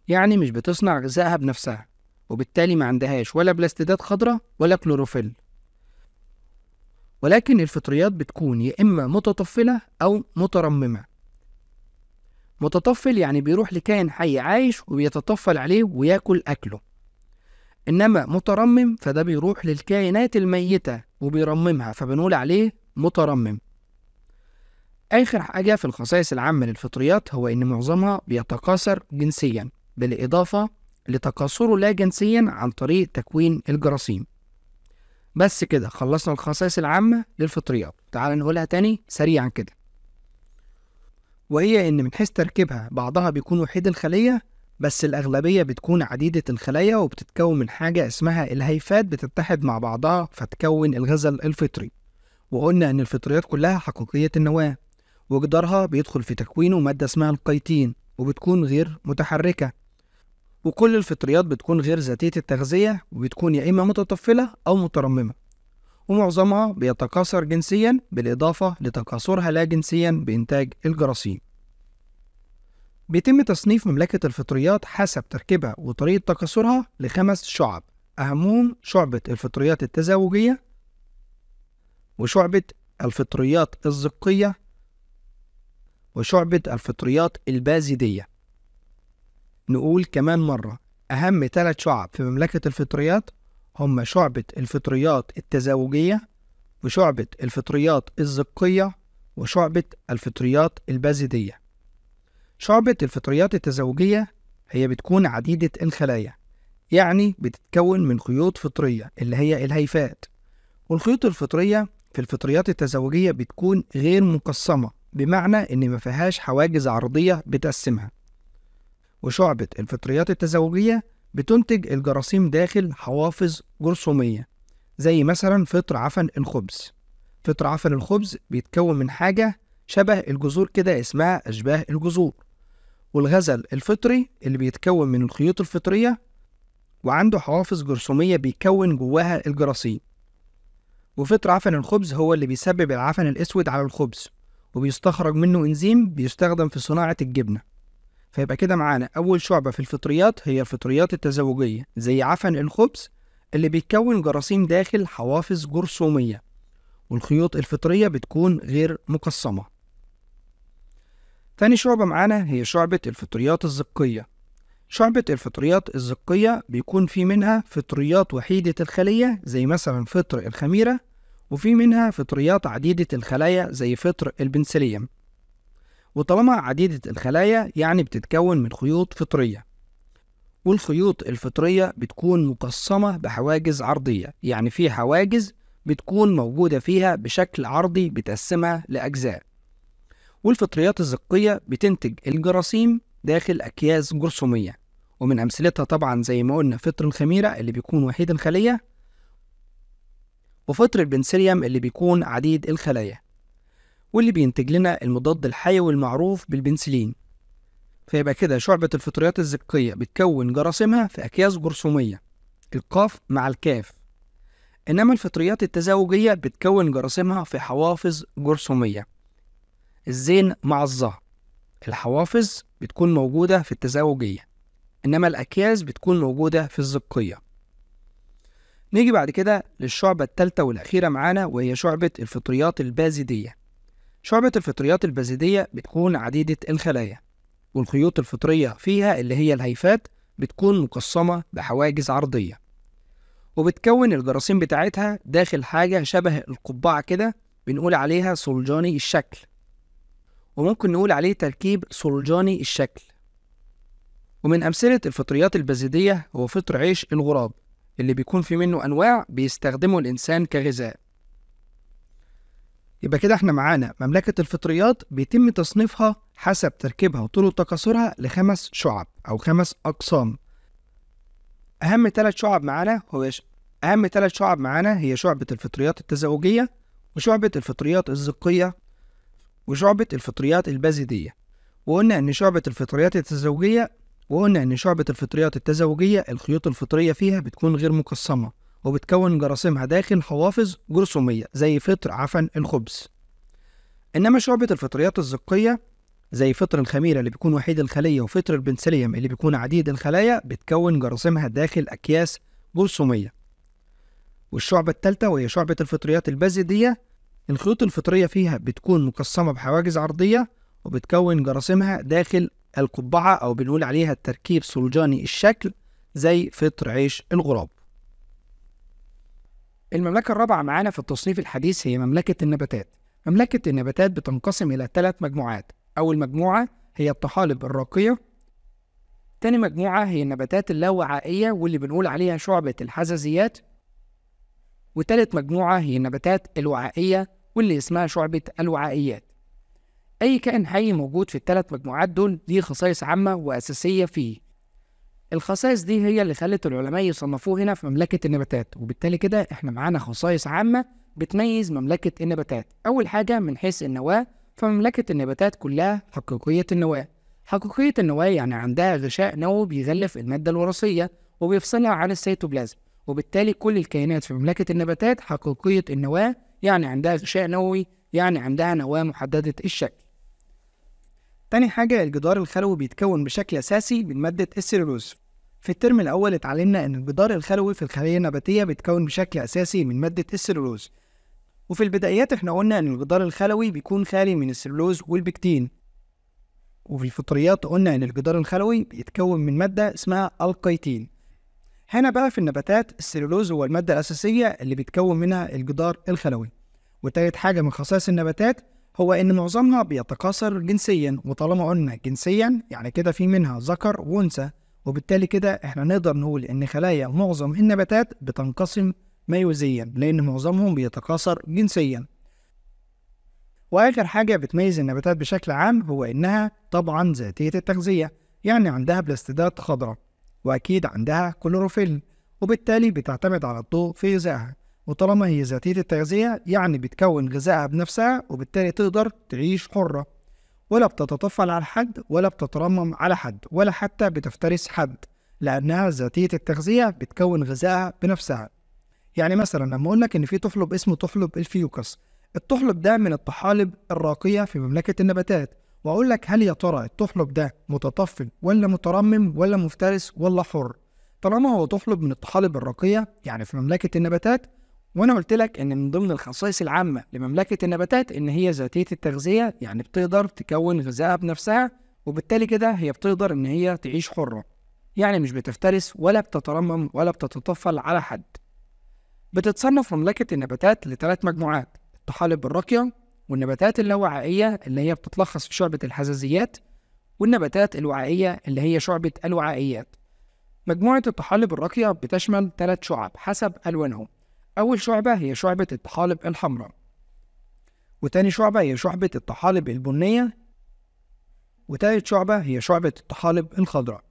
يعني مش بتصنع غذائها بنفسها وبالتالي ما عندهاش ولا بلاستيدات خضراء ولا كلوروفيل ولكن الفطريات بتكون يا إما متطفلة أو مترممة متطفل يعني بيروح لكائن حي عايش وبيتطفل عليه وياكل أكله إنما مترمم فده بيروح للكائنات الميتة وبيرممها فبنقول عليه مترمم آخر حاجة في الخصائص العامة للفطريات هو إن معظمها بيتكاثر جنسيا بالإضافة لتكاثره لا جنسيا عن طريق تكوين الجراثيم بس كده خلصنا الخصائص العامة للفطريات تعال نقولها تاني سريعا كده وهي إن من حيث تركيبها بعضها بيكون وحيد الخلية بس الأغلبية بتكون عديدة الخلايا وبتتكون من حاجة اسمها الهيفات بتتحد مع بعضها فتكون الغزل الفطري وقلنا إن الفطريات كلها حقيقية النواة وجدارها بيدخل في تكوينه مادة اسمها القيتين وبتكون غير متحركة وكل الفطريات بتكون غير ذاتية التغذية وبتكون يا إما متطفلة أو مترممة ومعظمها بيتكاثر جنسيا بالإضافة لتكاثرها لا جنسيا بإنتاج الجراثيم بيتم تصنيف مملكة الفطريات حسب تركيبها وطريقة تكاثرها لخمس شعب أهمهم شعبة الفطريات التزاوجية وشعبة الفطريات الزقية وشعبة الفطريات البازدية نقول كمان مرة أهم ثلاث شعب في مملكة الفطريات هم شعبة الفطريات التزاوجية وشعبة الفطريات الزقية وشعبة الفطريات البازدية شعبة الفطريات التزاوجية هي بتكون عديدة الخلايا يعني بتتكون من خيوط فطرية اللي هي الهيفات والخيوط الفطرية في الفطريات التزوجية بتكون غير مقسمة بمعنى إن ما فيهاش حواجز عرضية بتقسمها وشعبة الفطريات التزوجية بتنتج الجراثيم داخل حوافظ جرثومية زي مثلا فطر عفن الخبز فطر عفن الخبز بيتكون من حاجة شبه الجذور كده اسمها أشباه الجذور والغزل الفطري اللي بيتكون من الخيوط الفطرية وعنده حوافظ جرثومية بيكون جواها الجراثيم وفطر عفن الخبز هو اللي بيسبب العفن الأسود على الخبز وبيستخرج منه إنزيم بيستخدم في صناعة الجبنة فيبقى كده معانا أول شعبة في الفطريات هي الفطريات التزاوجية زي عفن الخبز اللي بيتكون جراثيم داخل حوافز جرثومية والخيوط الفطرية بتكون غير مقسمة تاني شعبة معانا هي شعبة الفطريات الزقية شعبة الفطريات الزقية بيكون في منها فطريات وحيدة الخلية زي مثلا فطر الخميرة وفي منها فطريات عديدة الخلايا زي فطر البنسليم وطالما عديدة الخلايا يعني بتتكون من خيوط فطرية والخيوط الفطرية بتكون مقسمة بحواجز عرضية يعني في حواجز بتكون موجودة فيها بشكل عرضي بتقسمها لأجزاء والفطريات الزقية بتنتج الجراثيم داخل أكياس جرثومية ومن أمثلتها طبعا زي ما قلنا فطر الخميرة اللي بيكون وحيد الخلية وفطر البنسليوم اللي بيكون عديد الخلايا واللي بينتج لنا المضاد الحيوي المعروف بالبنسلين فيبقى كده شعبة الفطريات الزبقية بتكون جراثيمها في أكياس جرثومية القاف مع الكاف إنما الفطريات التزاوجية بتكون جراثيمها في حوافظ جرثومية الزين مع الظهر الحوافز بتكون موجودة في التزاوجية إنما الأكياس بتكون موجودة في الزقية نيجي بعد كده للشعبة التالتة والأخيرة معانا وهي شعبة الفطريات البازدية شعبة الفطريات البازدية بتكون عديدة الخلايا والخيوط الفطرية فيها اللي هي الهيفات بتكون مقسمة بحواجز عرضية وبتكون الجراثيم بتاعتها داخل حاجة شبه القبعة كده بنقول عليها صلجاني الشكل وممكن نقول عليه تركيب صلجاني الشكل ومن أمثلة الفطريات البزيدية هو فطر عيش الغراب اللي بيكون في منه أنواع بيستخدمه الإنسان كغذاء يبقى كده احنا معانا مملكة الفطريات بيتم تصنيفها حسب تركيبها وطول تكاثرها لخمس شعب أو خمس أقسام أهم ثلاث شعب معانا هو أهم ثلاث شعب معانا هي شعبة الفطريات التزاوجية وشعبة الفطريات الزقية وشعبة الفطريات البازدية وقلنا إن شعبة الفطريات التزاوجية وقلنا إن شعبة الفطريات التزاوجية الخيوط الفطرية فيها بتكون غير مقسمة وبتكون جراثيمها داخل حوافظ جرثومية زي فطر عفن الخبز إنما شعبة الفطريات الزقية زي فطر الخميرة اللي بيكون وحيد الخلية وفطر البنسليم اللي بيكون عديد الخلايا بتكون جراثيمها داخل أكياس جرثومية والشعبة الثالثة وهي شعبة الفطريات البازدية الخيوط الفطرية فيها بتكون مقسمة بحواجز عرضية وبتكون جراثيمها داخل القبعة أو بنقول عليها التركيب صلجاني الشكل زي فطر عيش الغراب المملكة الرابعة معانا في التصنيف الحديث هي مملكة النباتات مملكة النباتات بتنقسم إلى ثلاث مجموعات أول مجموعة هي الطحالب الراقية تاني مجموعة هي النباتات اللاوعائية واللي بنقول عليها شعبة الحزازيات وتالت مجموعة هي النباتات الوعائية واللي اسمها شعبة الوعائيات أي كائن حي موجود في الثلاث مجموعات دول ليه خصائص عامة وأساسية فيه الخصائص دي هي اللي خلت العلماء يصنفوه هنا في مملكة النباتات وبالتالي كده احنا معانا خصائص عامة بتميز مملكة النباتات أول حاجة من حيث النواة فمملكة النباتات كلها حقيقية النواة حقيقية النواة يعني عندها غشاء نووي بيغلف المادة الوراثية وبيفصلها عن السيتوبلازم وبالتالي كل الكائنات في مملكة النباتات حقيقية النواة يعني عندها غشاء نووي يعني عندها نواة محددة الشكل تاني حاجة الجدار الخلوي بيتكون بشكل أساسي من مادة السيلولوز في الترم الأول اتعلمنا إن الجدار الخلوي في الخلية النباتية بيتكون بشكل أساسي من مادة السيلولوز وفي البدايات احنا قلنا إن الجدار الخلوي بيكون خالي من السيلولوز والبكتين وفي الفطريات قلنا إن الجدار الخلوي بيتكون من مادة اسمها الكيتين هنا بقى في النباتات السيلولوز هو المادة الأساسية اللي بيتكون منها الجدار الخلوي وتالت حاجة من خصائص النباتات هو إن معظمها بيتكاثر جنسيا وطالما قلنا جنسيا يعني كده في منها ذكر وأنثى وبالتالي كده إحنا نقدر نقول إن خلايا معظم النباتات بتنقسم ميوزيا لأن معظمهم بيتكاثر جنسيا وآخر حاجة بتميز النباتات بشكل عام هو إنها طبعا ذاتية التغذية يعني عندها بلاستيدات خضراء وأكيد عندها كلوروفيل وبالتالي بتعتمد على الضوء في غذائها وطالما هي ذاتية التغذية يعني بتكون غذائها بنفسها وبالتالي تقدر تعيش حرة ولا بتتطفل على حد ولا بتترمم على حد ولا حتى بتفترس حد لأنها ذاتية التغذية بتكون غذائها بنفسها يعني مثلا لما أقول لك إن في طحلب اسمه طحلب الفيوكس الطحلب ده من الطحالب الراقية في مملكة النباتات واقول لك هل يا ترى التحلب ده متطفل ولا مترمم ولا مفترس ولا حر طالما هو تحلب من الطحالب الراقيه يعني في مملكه النباتات وانا قلت لك ان من ضمن الخصائص العامه لمملكه النباتات ان هي ذاتيه التغذيه يعني بتقدر تكون غذائها بنفسها وبالتالي كده هي بتقدر ان هي تعيش حره يعني مش بتفترس ولا بتترمم ولا بتتطفل على حد بتتصنف مملكه النباتات لثلاث مجموعات الطحالب الراقيه والنباتات اللاوعائية اللي هي بتتلخص في شعبة الحزازيات والنباتات الوعائية اللي هي شعبة الوعائيات مجموعة الطحالب الراقية بتشمل ثلاث شعب حسب ألوانهم أول شعبة هي شعبة الطحالب الحمراء وتاني شعبة هي شعبة الطحالب البنية وتالت شعبة هي شعبة الطحالب الخضراء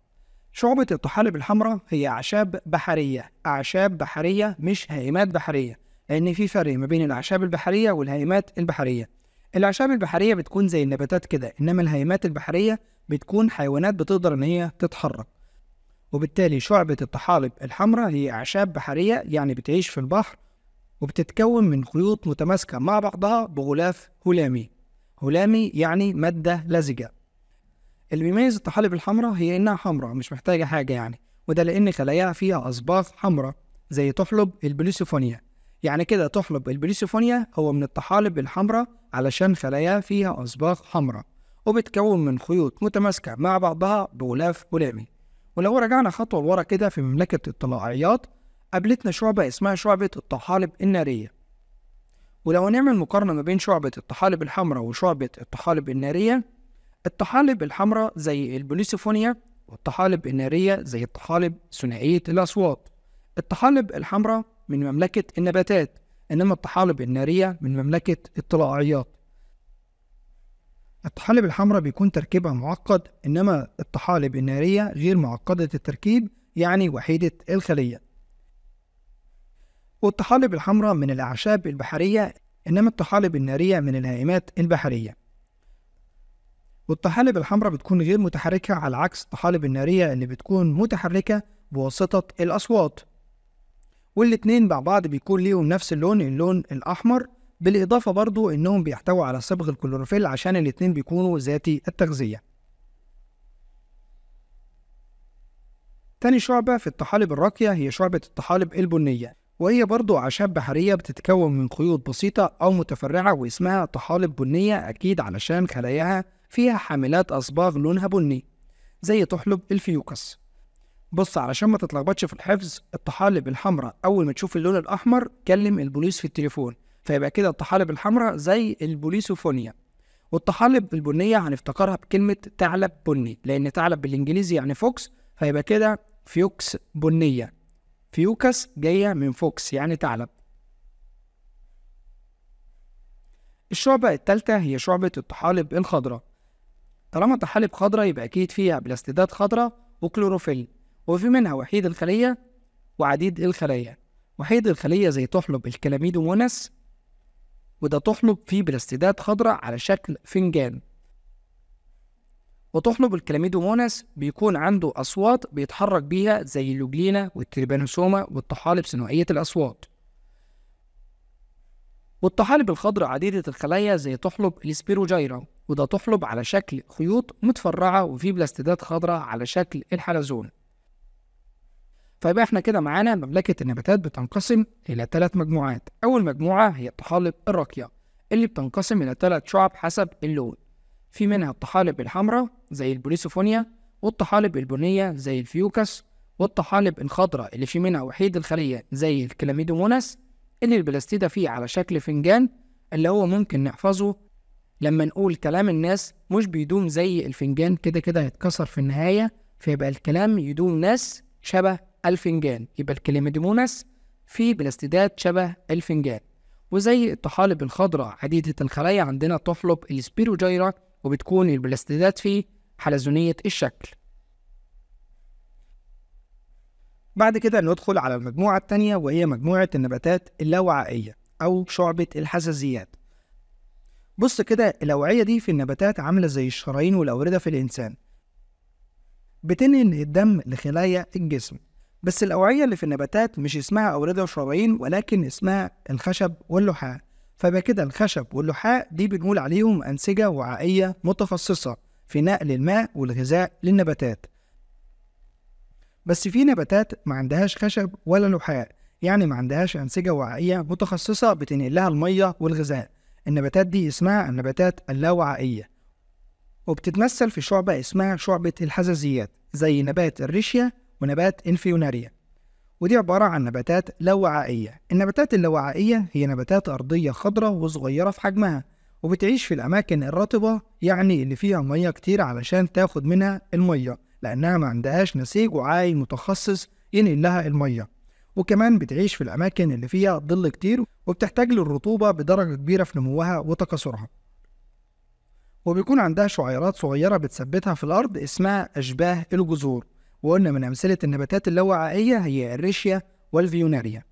شعبة الطحالب الحمراء هي أعشاب بحرية أعشاب بحرية مش هيمات بحرية لأن في فرق ما بين الأعشاب البحرية والهيمات البحرية الأعشاب البحرية بتكون زي النباتات كده إنما الهيمات البحرية بتكون حيوانات بتقدر إن هي تتحرك وبالتالي شعبة الطحالب الحمراء هي أعشاب بحرية يعني بتعيش في البحر وبتتكون من خيوط متماسكة مع بعضها بغلاف هلامي هلامي يعني مادة لزجة اللي بيميز الطحالب الحمراء هي إنها حمراء مش محتاجة حاجة يعني وده لأن خلاياها فيها أصباغ حمراء زي طحلب البلوسيفونيا يعني كده تحلب البوليسيفونيا هو من الطحالب الحمراء علشان خلاياه فيها أصباغ حمراء وبتكون من خيوط متماسكة مع بعضها بغلاف بولامي ولو رجعنا خطوة لورا كده في مملكة الطلائعيات قابلتنا شعبة اسمها شعبة الطحالب النارية ولو هنعمل مقارنة ما بين شعبة الطحالب الحمراء وشعبة الطحالب النارية الطحالب الحمراء زي البوليسيفونيا والطحالب النارية زي الطحالب ثنائية الأصوات الطحالب الحمراء من مملكة النباتات إنما الطحالب النارية من مملكة الطلائعيات الطحالب الحمراء بيكون تركيبها معقد إنما الطحالب النارية غير معقدة التركيب يعني وحيدة الخلية والطحالب الحمراء من الأعشاب البحرية إنما الطحالب النارية من الهائمات البحرية والطحالب الحمراء بتكون غير متحركة على عكس الطحالب النارية اللي بتكون متحركة بواسطة الأصوات والاتنين مع بعض بيكون ليهم نفس اللون اللون الأحمر بالإضافة برضو إنهم بيحتووا على صبغ الكلوروفيل عشان الاتنين بيكونوا ذاتي التغذية تاني شعبة في الطحالب الراقية هي شعبة الطحالب البنية وهي برضو أعشاب بحرية بتتكون من خيوط بسيطة أو متفرعة واسمها طحالب بنية أكيد علشان خلاياها فيها حاملات أصباغ لونها بني زي طحلب الفيوكس بص علشان ما تتلخبطش في الحفظ الطحالب الحمراء اول ما تشوف اللون الاحمر كلم البوليس في التليفون فيبقى كده الطحالب الحمراء زي البوليسوفونيا والطحالب البنية هنفتكرها بكلمة ثعلب بني لأن ثعلب بالإنجليزي يعني فوكس فيبقى كده فيوكس بنية فيوكس جاية من فوكس يعني ثعلب الشعبة التالتة هي شعبة الطحالب الخضراء طالما الطحالب خضراء يبقى أكيد فيها بلاستيدات خضراء وكلوروفيل وفي منها وحيد الخلية وعديد الخلايا وحيد الخلية زي تحلب الكلاميدوموناس وده تحلب فيه بلاستيدات خضراء على شكل فنجان وتحلب الكلاميدوموناس بيكون عنده أصوات بيتحرك بيها زي اللوجلينا والتريبانوسوما والطحالب ثنائية الأصوات والطحالب الخضراء عديدة الخلايا زي تحلب الاسبيروجايرا وده تحلب على شكل خيوط متفرعة وفيه بلاستيدات خضراء على شكل الحلزون فيبقى احنا كده معانا مملكة النباتات بتنقسم إلى ثلاث مجموعات، أول مجموعة هي الطحالب الراقية اللي بتنقسم إلى ثلاث شعب حسب اللون، في منها الطحالب الحمراء زي البوليسوفونيا، والطحالب البنية زي الفيوكس، والطحالب الخضراء اللي في منها وحيد الخلية زي الكلاميدوموناس، اللي البلاستيدا فيه على شكل فنجان اللي هو ممكن نحفظه لما نقول كلام الناس مش بيدوم زي الفنجان كده كده هيتكسر في النهاية فيبقى الكلام يدوم ناس شبه الفنجان يبقى الكليميديمونس في بلاستيدات شبه الفنجان وزي الطحالب الخضراء عديدة الخلايا عندنا تحلب السبيروجيرا وبتكون البلاستيدات فيه حلزونية الشكل بعد كده ندخل على المجموعة التانية وهي مجموعة النباتات اللاوعائية أو شعبة الحساسيات بص كده الأوعية دي في النباتات عاملة زي الشرايين والأوردة في الإنسان بتنقل الدم لخلايا الجسم بس الأوعية اللي في النباتات مش اسمها أوردة وشرايين ولكن اسمها الخشب واللحاء فبقى كده الخشب واللحاء دي بنقول عليهم أنسجة وعائية متخصصة في نقل الماء والغذاء للنباتات بس في نباتات ما عندهاش خشب ولا لحاء يعني ما عندهاش أنسجة وعائية متخصصة بتنقل لها المية والغذاء النباتات دي اسمها النباتات اللاوعائية وبتتمثل في شعبة اسمها شعبة الحزازيات زي نبات الريشيا ونبات انفيوناريا ودي عبارة عن نباتات لاوعائية النباتات اللاوعائية هي نباتات أرضية خضراء وصغيرة في حجمها وبتعيش في الأماكن الرطبة يعني اللي فيها مية كتير علشان تاخد منها المية لأنها ما عندهاش نسيج وعاي متخصص ينقل لها المية وكمان بتعيش في الأماكن اللي فيها ظل كتير وبتحتاج للرطوبة بدرجة كبيرة في نموها وتكاثرها وبيكون عندها شعيرات صغيرة بتثبتها في الأرض اسمها أشباه الجذور وقلنا من أمثلة النباتات اللاوعائية هي الريشيا والفيوناريا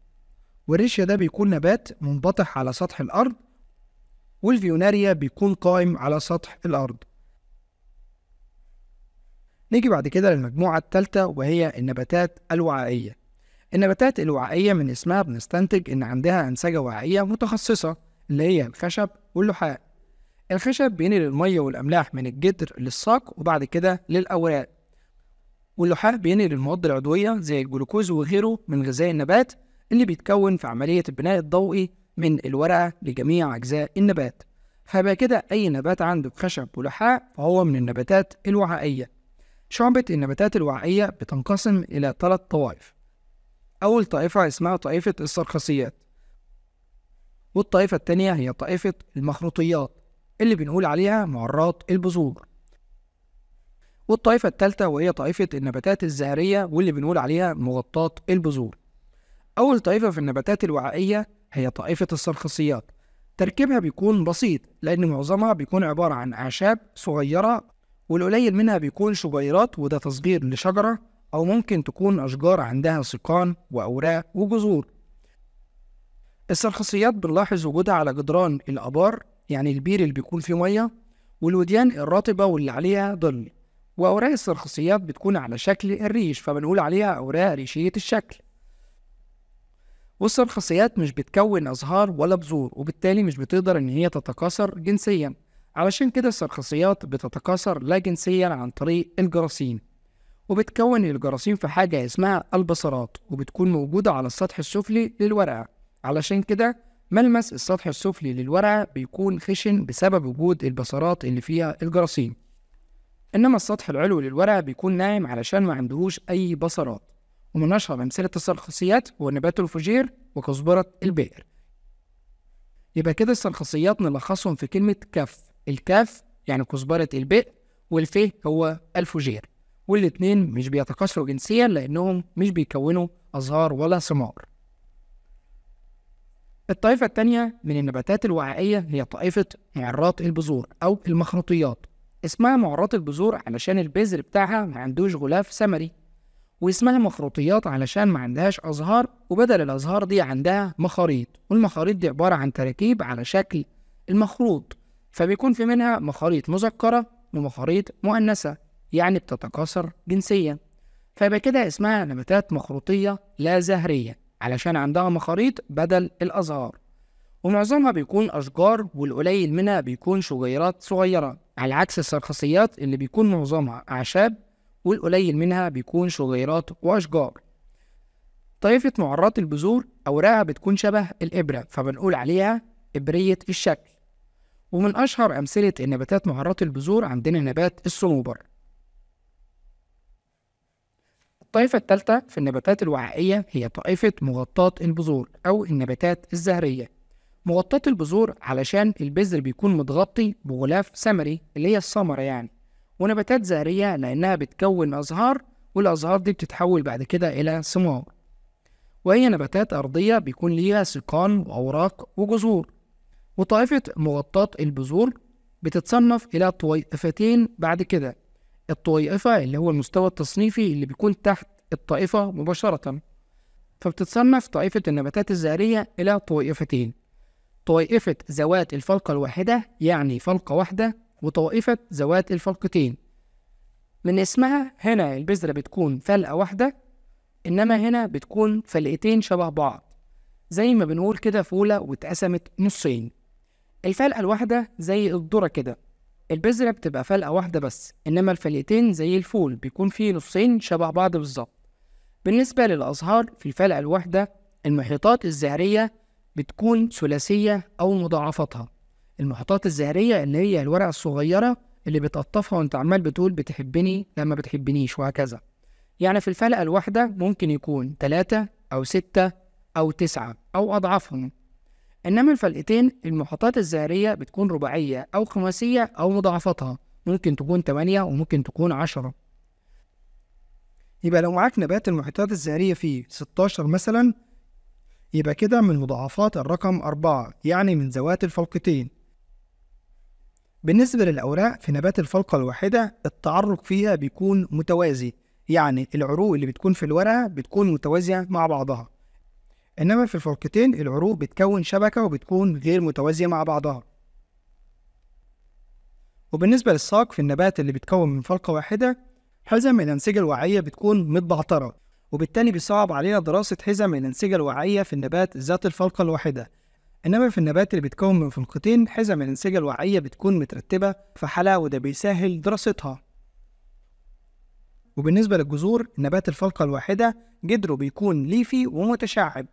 والريشيا ده بيكون نبات منبطح على سطح الأرض والفيوناريا بيكون قائم على سطح الأرض نيجي بعد كده للمجموعة الثالثة وهي النباتات الوعائية النباتات الوعائية من اسمها بنستنتج إن عندها أنسجة وعائية متخصصة اللي هي الخشب واللحاء الخشب بينقل المية والأملاح من الجدر للساق وبعد كده للأوراق واللحاء بينقل المواد العضوية زي الجلوكوز وغيره من غذاء النبات اللي بيتكون في عملية البناء الضوئي من الورقة لجميع أجزاء النبات فبقى كده أي نبات عنده خشب ولحاء فهو من النباتات الوعائية شعبة النباتات الوعائية بتنقسم إلى ثلاث طوائف أول طائفة اسمها طائفة السرخسيات والطائفة التانية هي طائفة المخروطيات اللي بنقول عليها معرات البذور والطائفة الثالثة وهي طائفة النباتات الزهرية واللي بنقول عليها مغطاة البذور. أول طائفة في النباتات الوعائية هي طائفة السرخصيات. تركيبها بيكون بسيط لأن معظمها بيكون عبارة عن أعشاب صغيرة والقليل منها بيكون شجيرات وده تصغير لشجرة أو ممكن تكون أشجار عندها سقان وأوراق وجذور. السرخصيات بنلاحظ وجودها على جدران الآبار يعني البير اللي بيكون فيه مية والوديان الرطبة واللي عليها ظل وأوراق السرخصيات بتكون على شكل الريش فبنقول عليها أوراق ريشية الشكل والسرخصيات مش بتكون أزهار ولا بذور وبالتالي مش بتقدر إن هي تتكاثر جنسيا علشان كده السرخصيات بتتكاثر لا جنسيا عن طريق الجراثيم وبتكون الجراثيم في حاجة اسمها البصرات وبتكون موجودة على السطح السفلي للورقة علشان كده ملمس السطح السفلي للورقة بيكون خشن بسبب وجود البصرات اللي فيها الجراثيم إنما السطح العلوي للورق بيكون ناعم علشان ما عندهوش أي بصرات ومن أشهر أمثلة السرخصيات هو نبات الفجير وكزبرة البئر يبقى كده السرخصيات نلخصهم في كلمة كف الكاف يعني كزبرة البئر والف هو الفجير والاتنين مش بيتكاثروا جنسيا لأنهم مش بيكونوا أزهار ولا ثمار الطائفة التانية من النباتات الوعائية هي طائفة معرات البذور أو المخروطيات اسمها معرات البذور علشان البذر بتاعها ما عندوش غلاف ثمري واسمها مخروطيات علشان ما عندهاش أزهار وبدل الأزهار دي عندها مخاريط والمخاريط دي عبارة عن تراكيب على شكل المخروط فبيكون في منها مخاريط مذكرة ومخاريط مؤنثة يعني بتتكاثر جنسيا فيبقى كده اسمها نباتات مخروطية لا زهرية علشان عندها مخاريط بدل الأزهار ومعظمها بيكون أشجار والقليل منها بيكون شجيرات صغيرة على عكس السرخصيات اللي بيكون معظمها أعشاب والقليل منها بيكون شجيرات وأشجار طائفة معرات البذور أوراقها بتكون شبه الإبرة فبنقول عليها إبرية الشكل ومن أشهر أمثلة النباتات معرات البذور عندنا نبات الصنوبر الطائفة الثالثة في النباتات الوعائية هي طائفة مغطاة البذور أو النباتات الزهرية مغطاه البذور علشان البذر بيكون متغطي بغلاف سمري اللي هي الثمره يعني ونباتات زهريه لانها بتكون ازهار والازهار دي بتتحول بعد كده الى ثمار وهي نباتات ارضيه بيكون ليها سقان واوراق وجذور وطائفه مغطاه البذور بتتصنف الى طوائفتين بعد كده الطوائفه اللي هو المستوى التصنيفي اللي بيكون تحت الطائفه مباشره فبتتصنف طائفه النباتات الزهريه الى طائفتين طائفة ذوات الفلقة الواحدة يعني فلقة واحدة وطائفة ذوات الفلقتين من اسمها هنا البذرة بتكون فلقة واحدة إنما هنا بتكون فلقتين شبه بعض زي ما بنقول كده فولة واتقسمت نصين الفلقة الواحدة زي الذرة كده البذرة بتبقى فلقة واحدة بس إنما الفلقتين زي الفول بيكون فيه نصين شبه بعض بالظبط بالنسبة للأزهار في الفلقة الواحدة المحيطات الزهرية بتكون ثلاثية أو مضاعفاتها المحيطات الزهرية اللي هي الورقة الصغيرة اللي بتقطفها وانت عمال بتقول بتحبني لما بتحبنيش وهكذا يعني في الفلقة الواحدة ممكن يكون تلاتة أو ستة أو تسعة أو أضعافهم إنما الفلقتين المحطات الزهرية بتكون رباعية أو خماسية أو مضاعفاتها ممكن تكون تمانية وممكن تكون عشرة يبقى لو معاك نبات المحيطات الزهرية فيه 16 مثلا يبقى كده من مضاعفات الرقم أربعة يعني من ذوات الفلقتين بالنسبة للأوراق في نبات الفلقة الواحدة التعرق فيها بيكون متوازي يعني العروق اللي بتكون في الورقة بتكون متوازية مع بعضها إنما في الفلقتين العروق بتكون شبكة وبتكون غير متوازية مع بعضها وبالنسبة للساق في النبات اللي بيتكون من فلقة واحدة حزم الأنسجة الوعية بتكون متبعترة وبالتالي بيصعب علينا دراسة حزم الأنسجة الوعية في النبات ذات الفلقة الواحدة إنما في النبات اللي بيتكون من فلقتين حزم الأنسجة الوعية بتكون مترتبة في حلقة وده بيسهل دراستها وبالنسبة للجذور نبات الفلقة الواحدة جدره بيكون ليفي ومتشعب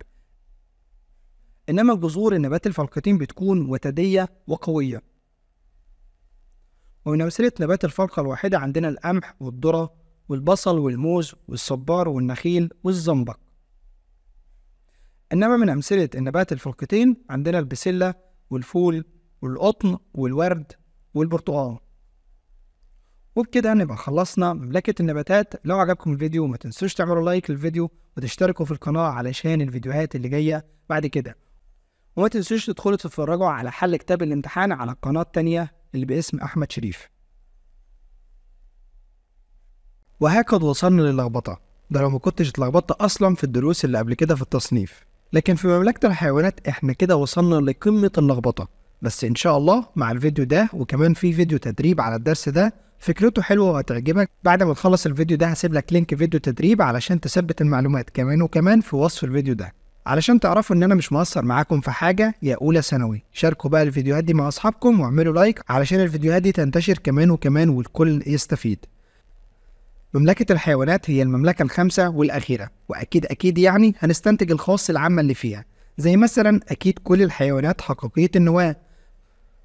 إنما الجذور النبات الفلقتين بتكون وتدية وقوية ومن أمثلة نبات الفلقة الواحدة عندنا القمح والذرة والبصل والموز والصبار والنخيل والزنبق إنما من أمثلة النبات الفرقتين عندنا البسلة والفول والقطن والورد والبرتقال وبكده نبقى خلصنا مملكة النباتات لو عجبكم الفيديو ما تنسوش تعملوا لايك للفيديو وتشتركوا في القناة علشان الفيديوهات اللي جاية بعد كده وما تنسوش تدخلوا تتفرجوا على حل كتاب الامتحان على القناة التانية اللي باسم أحمد شريف وهكذا وصلنا للخبطة ده لو ما كنتش اتلخبطت أصلا في الدروس اللي قبل كده في التصنيف لكن في مملكة الحيوانات احنا كده وصلنا لقمة اللخبطة بس إن شاء الله مع الفيديو ده وكمان في فيديو تدريب على الدرس ده فكرته حلوة وهتعجبك بعد ما تخلص الفيديو ده هسيب لك لينك فيديو تدريب علشان تثبت المعلومات كمان وكمان في وصف الفيديو ده علشان تعرفوا ان انا مش مقصر معاكم في حاجه يا اولى ثانوي شاركوا بقى الفيديوهات دي مع اصحابكم واعملوا لايك علشان الفيديوهات دي تنتشر كمان وكمان والكل يستفيد مملكة الحيوانات هي المملكة الخامسة والأخيرة وأكيد أكيد يعني هنستنتج الخاص العامة اللي فيها زي مثلا أكيد كل الحيوانات حقيقية النواة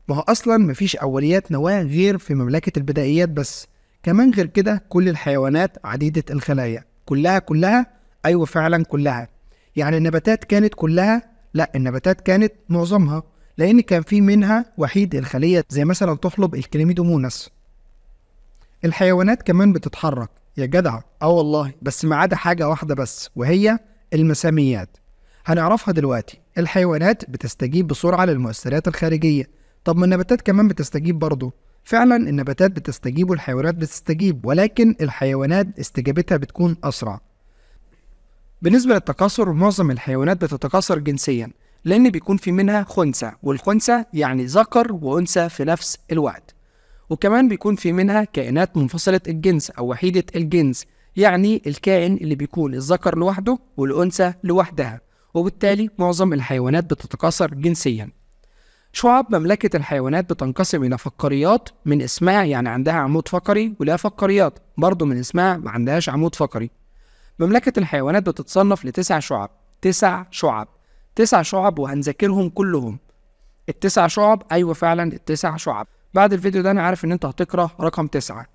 ما هو أصلا مفيش أوليات نواة غير في مملكة البدائيات بس كمان غير كده كل الحيوانات عديدة الخلايا كلها كلها أيوة فعلا كلها يعني النباتات كانت كلها لا النباتات كانت معظمها لأن كان في منها وحيد الخلية زي مثلا تحلب الكليميدومونس الحيوانات كمان بتتحرك يا جدع اه والله بس ما عدا حاجه واحده بس وهي المساميات هنعرفها دلوقتي الحيوانات بتستجيب بسرعه للمؤثرات الخارجيه طب ما النباتات كمان بتستجيب برضه فعلا النباتات بتستجيب والحيوانات بتستجيب ولكن الحيوانات استجابتها بتكون اسرع بالنسبه للتكاثر معظم الحيوانات بتتكاثر جنسيا لان بيكون في منها خنثى والخنثى يعني ذكر وانثى في نفس الوقت وكمان بيكون في منها كائنات منفصلة الجنس أو وحيدة الجنس يعني الكائن اللي بيكون الذكر لوحده والأنثى لوحدها وبالتالي معظم الحيوانات بتتكاثر جنسيا شعب مملكة الحيوانات بتنقسم إلى فقاريات من اسمها يعني عندها عمود فقري ولا فقاريات برضه من اسمها ما عندهاش عمود فقري مملكة الحيوانات بتتصنف لتسع شعب تسع شعب تسع شعب وهنذاكرهم كلهم التسع شعب أيوة فعلا التسع شعب بعد الفيديو ده انا عارف ان انت هتقرا رقم تسعة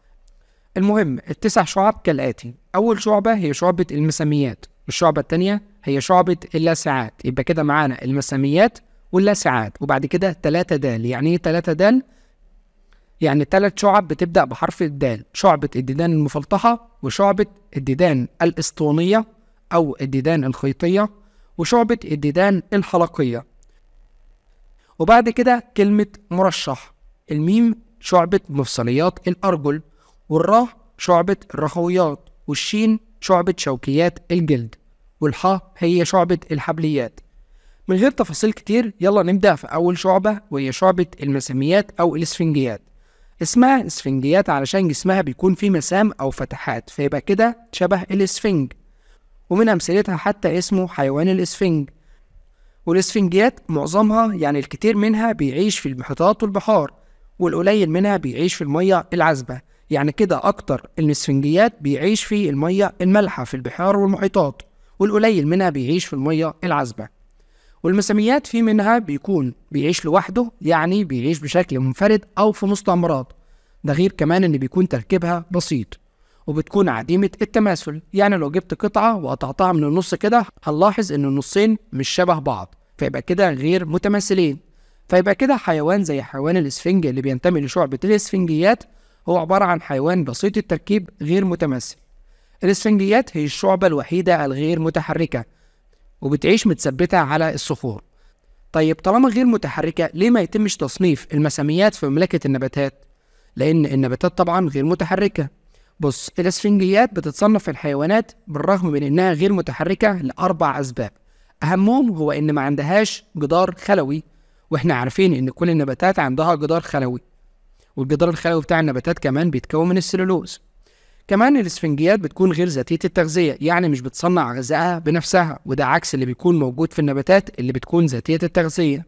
المهم التسع شعب كالاتي اول شعبه هي شعبه المسميات الشعبه التانية هي شعبه اللاسعات يبقى كده معانا المسميات واللاسعات وبعد كده تلاتة دال يعني ايه تلاتة دال يعني تلات شعب بتبدا بحرف الدال شعبه الديدان المفلطحه وشعبه الديدان الاسطوانيه او الديدان الخيطيه وشعبه الديدان الحلقيه وبعد كده كلمه مرشح الميم شعبة مفصليات الأرجل والراء شعبة الرخويات والشين شعبة شوكيات الجلد والحاء هي شعبة الحبليات من غير تفاصيل كتير يلا نبدأ في أول شعبة وهي شعبة المساميات أو الإسفنجيات اسمها إسفنجيات علشان جسمها بيكون فيه مسام أو فتحات فيبقى كده شبه الإسفنج ومن أمثلتها حتى اسمه حيوان الإسفنج والإسفنجيات معظمها يعني الكتير منها بيعيش في المحيطات والبحار والقليل منها بيعيش في المية العذبة يعني كده أكتر الاسفنجيات بيعيش في المية المالحة في البحار والمحيطات والقليل منها بيعيش في المية العذبة والمساميات في منها بيكون بيعيش لوحده يعني بيعيش بشكل منفرد أو في مستعمرات ده غير كمان إن بيكون تركيبها بسيط وبتكون عديمة التماثل يعني لو جبت قطعة وقطعتها من النص كده هنلاحظ إن النصين مش شبه بعض فيبقى كده غير متماثلين فيبقى كده حيوان زي حيوان الاسفنج اللي بينتمي لشعبة الاسفنجيات هو عبارة عن حيوان بسيط التركيب غير متمثل الاسفنجيات هي الشعبة الوحيدة الغير متحركة وبتعيش متثبتة على الصخور طيب طالما غير متحركة ليه ما يتمش تصنيف المساميات في مملكة النباتات؟ لأن النباتات طبعا غير متحركة بص الاسفنجيات بتتصنف في الحيوانات بالرغم من إنها غير متحركة لأربع أسباب أهمهم هو إن ما عندهاش جدار خلوي واحنا عارفين ان كل النباتات عندها جدار خلوي والجدار الخلوي بتاع النباتات كمان بيتكون من السلولوز كمان الاسفنجيات بتكون غير ذاتية التغذية يعني مش بتصنع غذائها بنفسها وده عكس اللي بيكون موجود في النباتات اللي بتكون ذاتية التغذية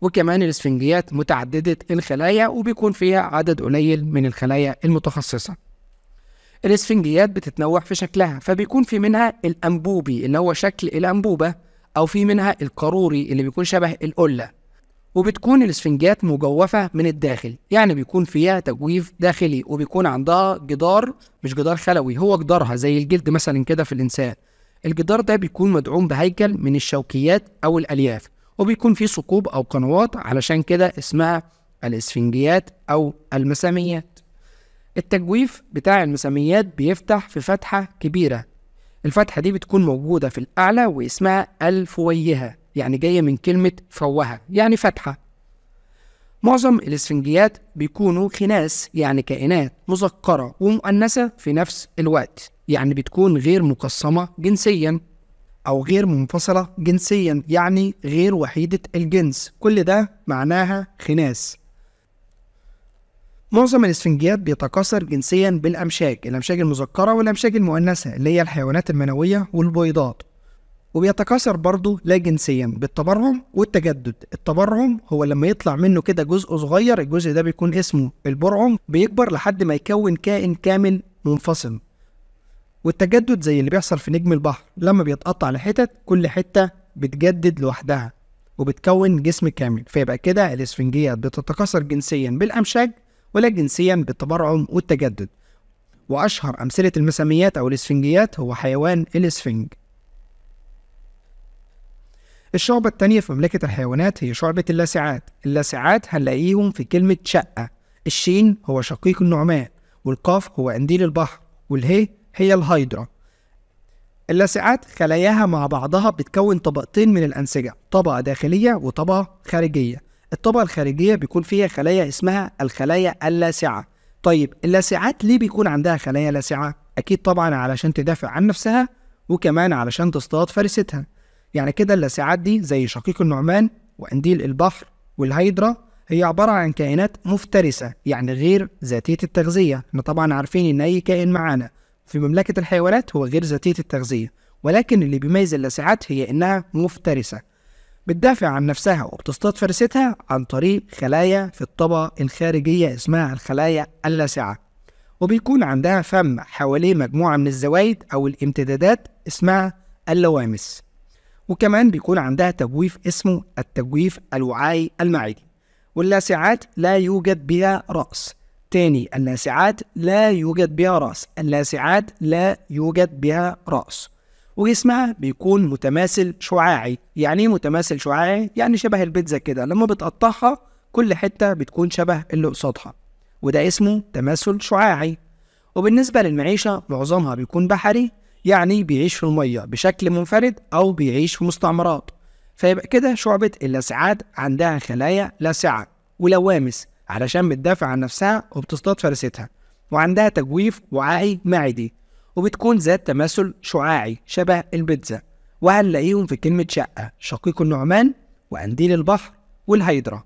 وكمان الاسفنجيات متعددة الخلايا وبيكون فيها عدد قليل من الخلايا المتخصصة الاسفنجيات بتتنوع في شكلها فبيكون في منها الأنبوبي اللي هو شكل الأنبوبة أو في منها القاروري اللي بيكون شبه القلة وبتكون الاسفنجات مجوفة من الداخل يعني بيكون فيها تجويف داخلي وبيكون عندها جدار مش جدار خلوي هو جدارها زي الجلد مثلا كده في الإنسان الجدار ده بيكون مدعوم بهيكل من الشوكيات أو الألياف وبيكون فيه ثقوب أو قنوات علشان كده اسمها الإسفنجيات أو المساميات التجويف بتاع المساميات بيفتح في فتحة كبيرة الفتحة دي بتكون موجودة في الأعلى واسمها الفويهة يعني جاية من كلمة فوهة يعني فتحة معظم الاسفنجيات بيكونوا خناس يعني كائنات مذكرة ومؤنثة في نفس الوقت يعني بتكون غير مقسمة جنسيا أو غير منفصلة جنسيا يعني غير وحيدة الجنس كل ده معناها خناس معظم الاسفنجيات بيتكاثر جنسيا بالأمشاج الأمشاج المذكرة والأمشاج المؤنثة اللي هي الحيوانات المنوية والبيضات وبيتكاثر برضه لا جنسيا بالتبرعم والتجدد التبرعم هو لما يطلع منه كده جزء صغير الجزء ده بيكون اسمه البرعم بيكبر لحد ما يكون كائن كامل منفصل والتجدد زي اللي بيحصل في نجم البحر لما بيتقطع لحتت كل حتة بتجدد لوحدها وبتكون جسم كامل فيبقى كده الاسفنجيات بتتكاثر جنسيا بالأمشاج ولا جنسيا بالتبرعم والتجدد وأشهر أمثلة المساميات أو الاسفنجيات هو حيوان الاسفنج الشعبة التانية في مملكة الحيوانات هي شعبة اللاسعات اللاسعات هنلاقيهم في كلمة شقة الشين هو شقيق النعمان والقاف هو قنديل البحر والهي هي الهيدرا اللاسعات خلاياها مع بعضها بتكون طبقتين من الأنسجة طبقة داخلية وطبقة خارجية الطبقة الخارجية بيكون فيها خلايا اسمها الخلايا اللاسعة طيب اللاسعات ليه بيكون عندها خلايا لاسعة؟ أكيد طبعا علشان تدافع عن نفسها وكمان علشان تصطاد فريستها يعني كده اللاسعات دي زي شقيق النعمان وقنديل البحر والهيدرا هي عبارة عن كائنات مفترسة يعني غير ذاتية التغذية احنا طبعا عارفين ان اي كائن معانا في مملكة الحيوانات هو غير ذاتية التغذية ولكن اللي بيميز اللاسعات هي انها مفترسة بتدافع عن نفسها وبتصطاد فرستها عن طريق خلايا في الطبقة الخارجية اسمها الخلايا اللاسعة وبيكون عندها فم حواليه مجموعة من الزوايد أو الامتدادات اسمها اللوامس وكمان بيكون عندها تجويف اسمه التجويف الوعائي المعدي واللاسعات لا يوجد بها رأس تاني اللاسعات لا يوجد بها رأس اللاسعات لا يوجد بها رأس وجسمها بيكون متماثل شعاعي يعني ايه متماثل شعاعي يعني شبه البيتزا كده لما بتقطعها كل حتة بتكون شبه اللي قصادها وده اسمه تماثل شعاعي وبالنسبة للمعيشة معظمها بيكون بحري يعني بيعيش في المية بشكل منفرد أو بيعيش في مستعمرات فيبقى كده شعبة اللاسعات عندها خلايا لاسعة ولوامس علشان بتدافع عن نفسها وبتصطاد فرستها وعندها تجويف وعائي معدي وبتكون ذات تماثل شعاعي شبه البيتزا وهنلاقيهم في كلمة شقة شقيق النعمان وقنديل البحر والهيدرا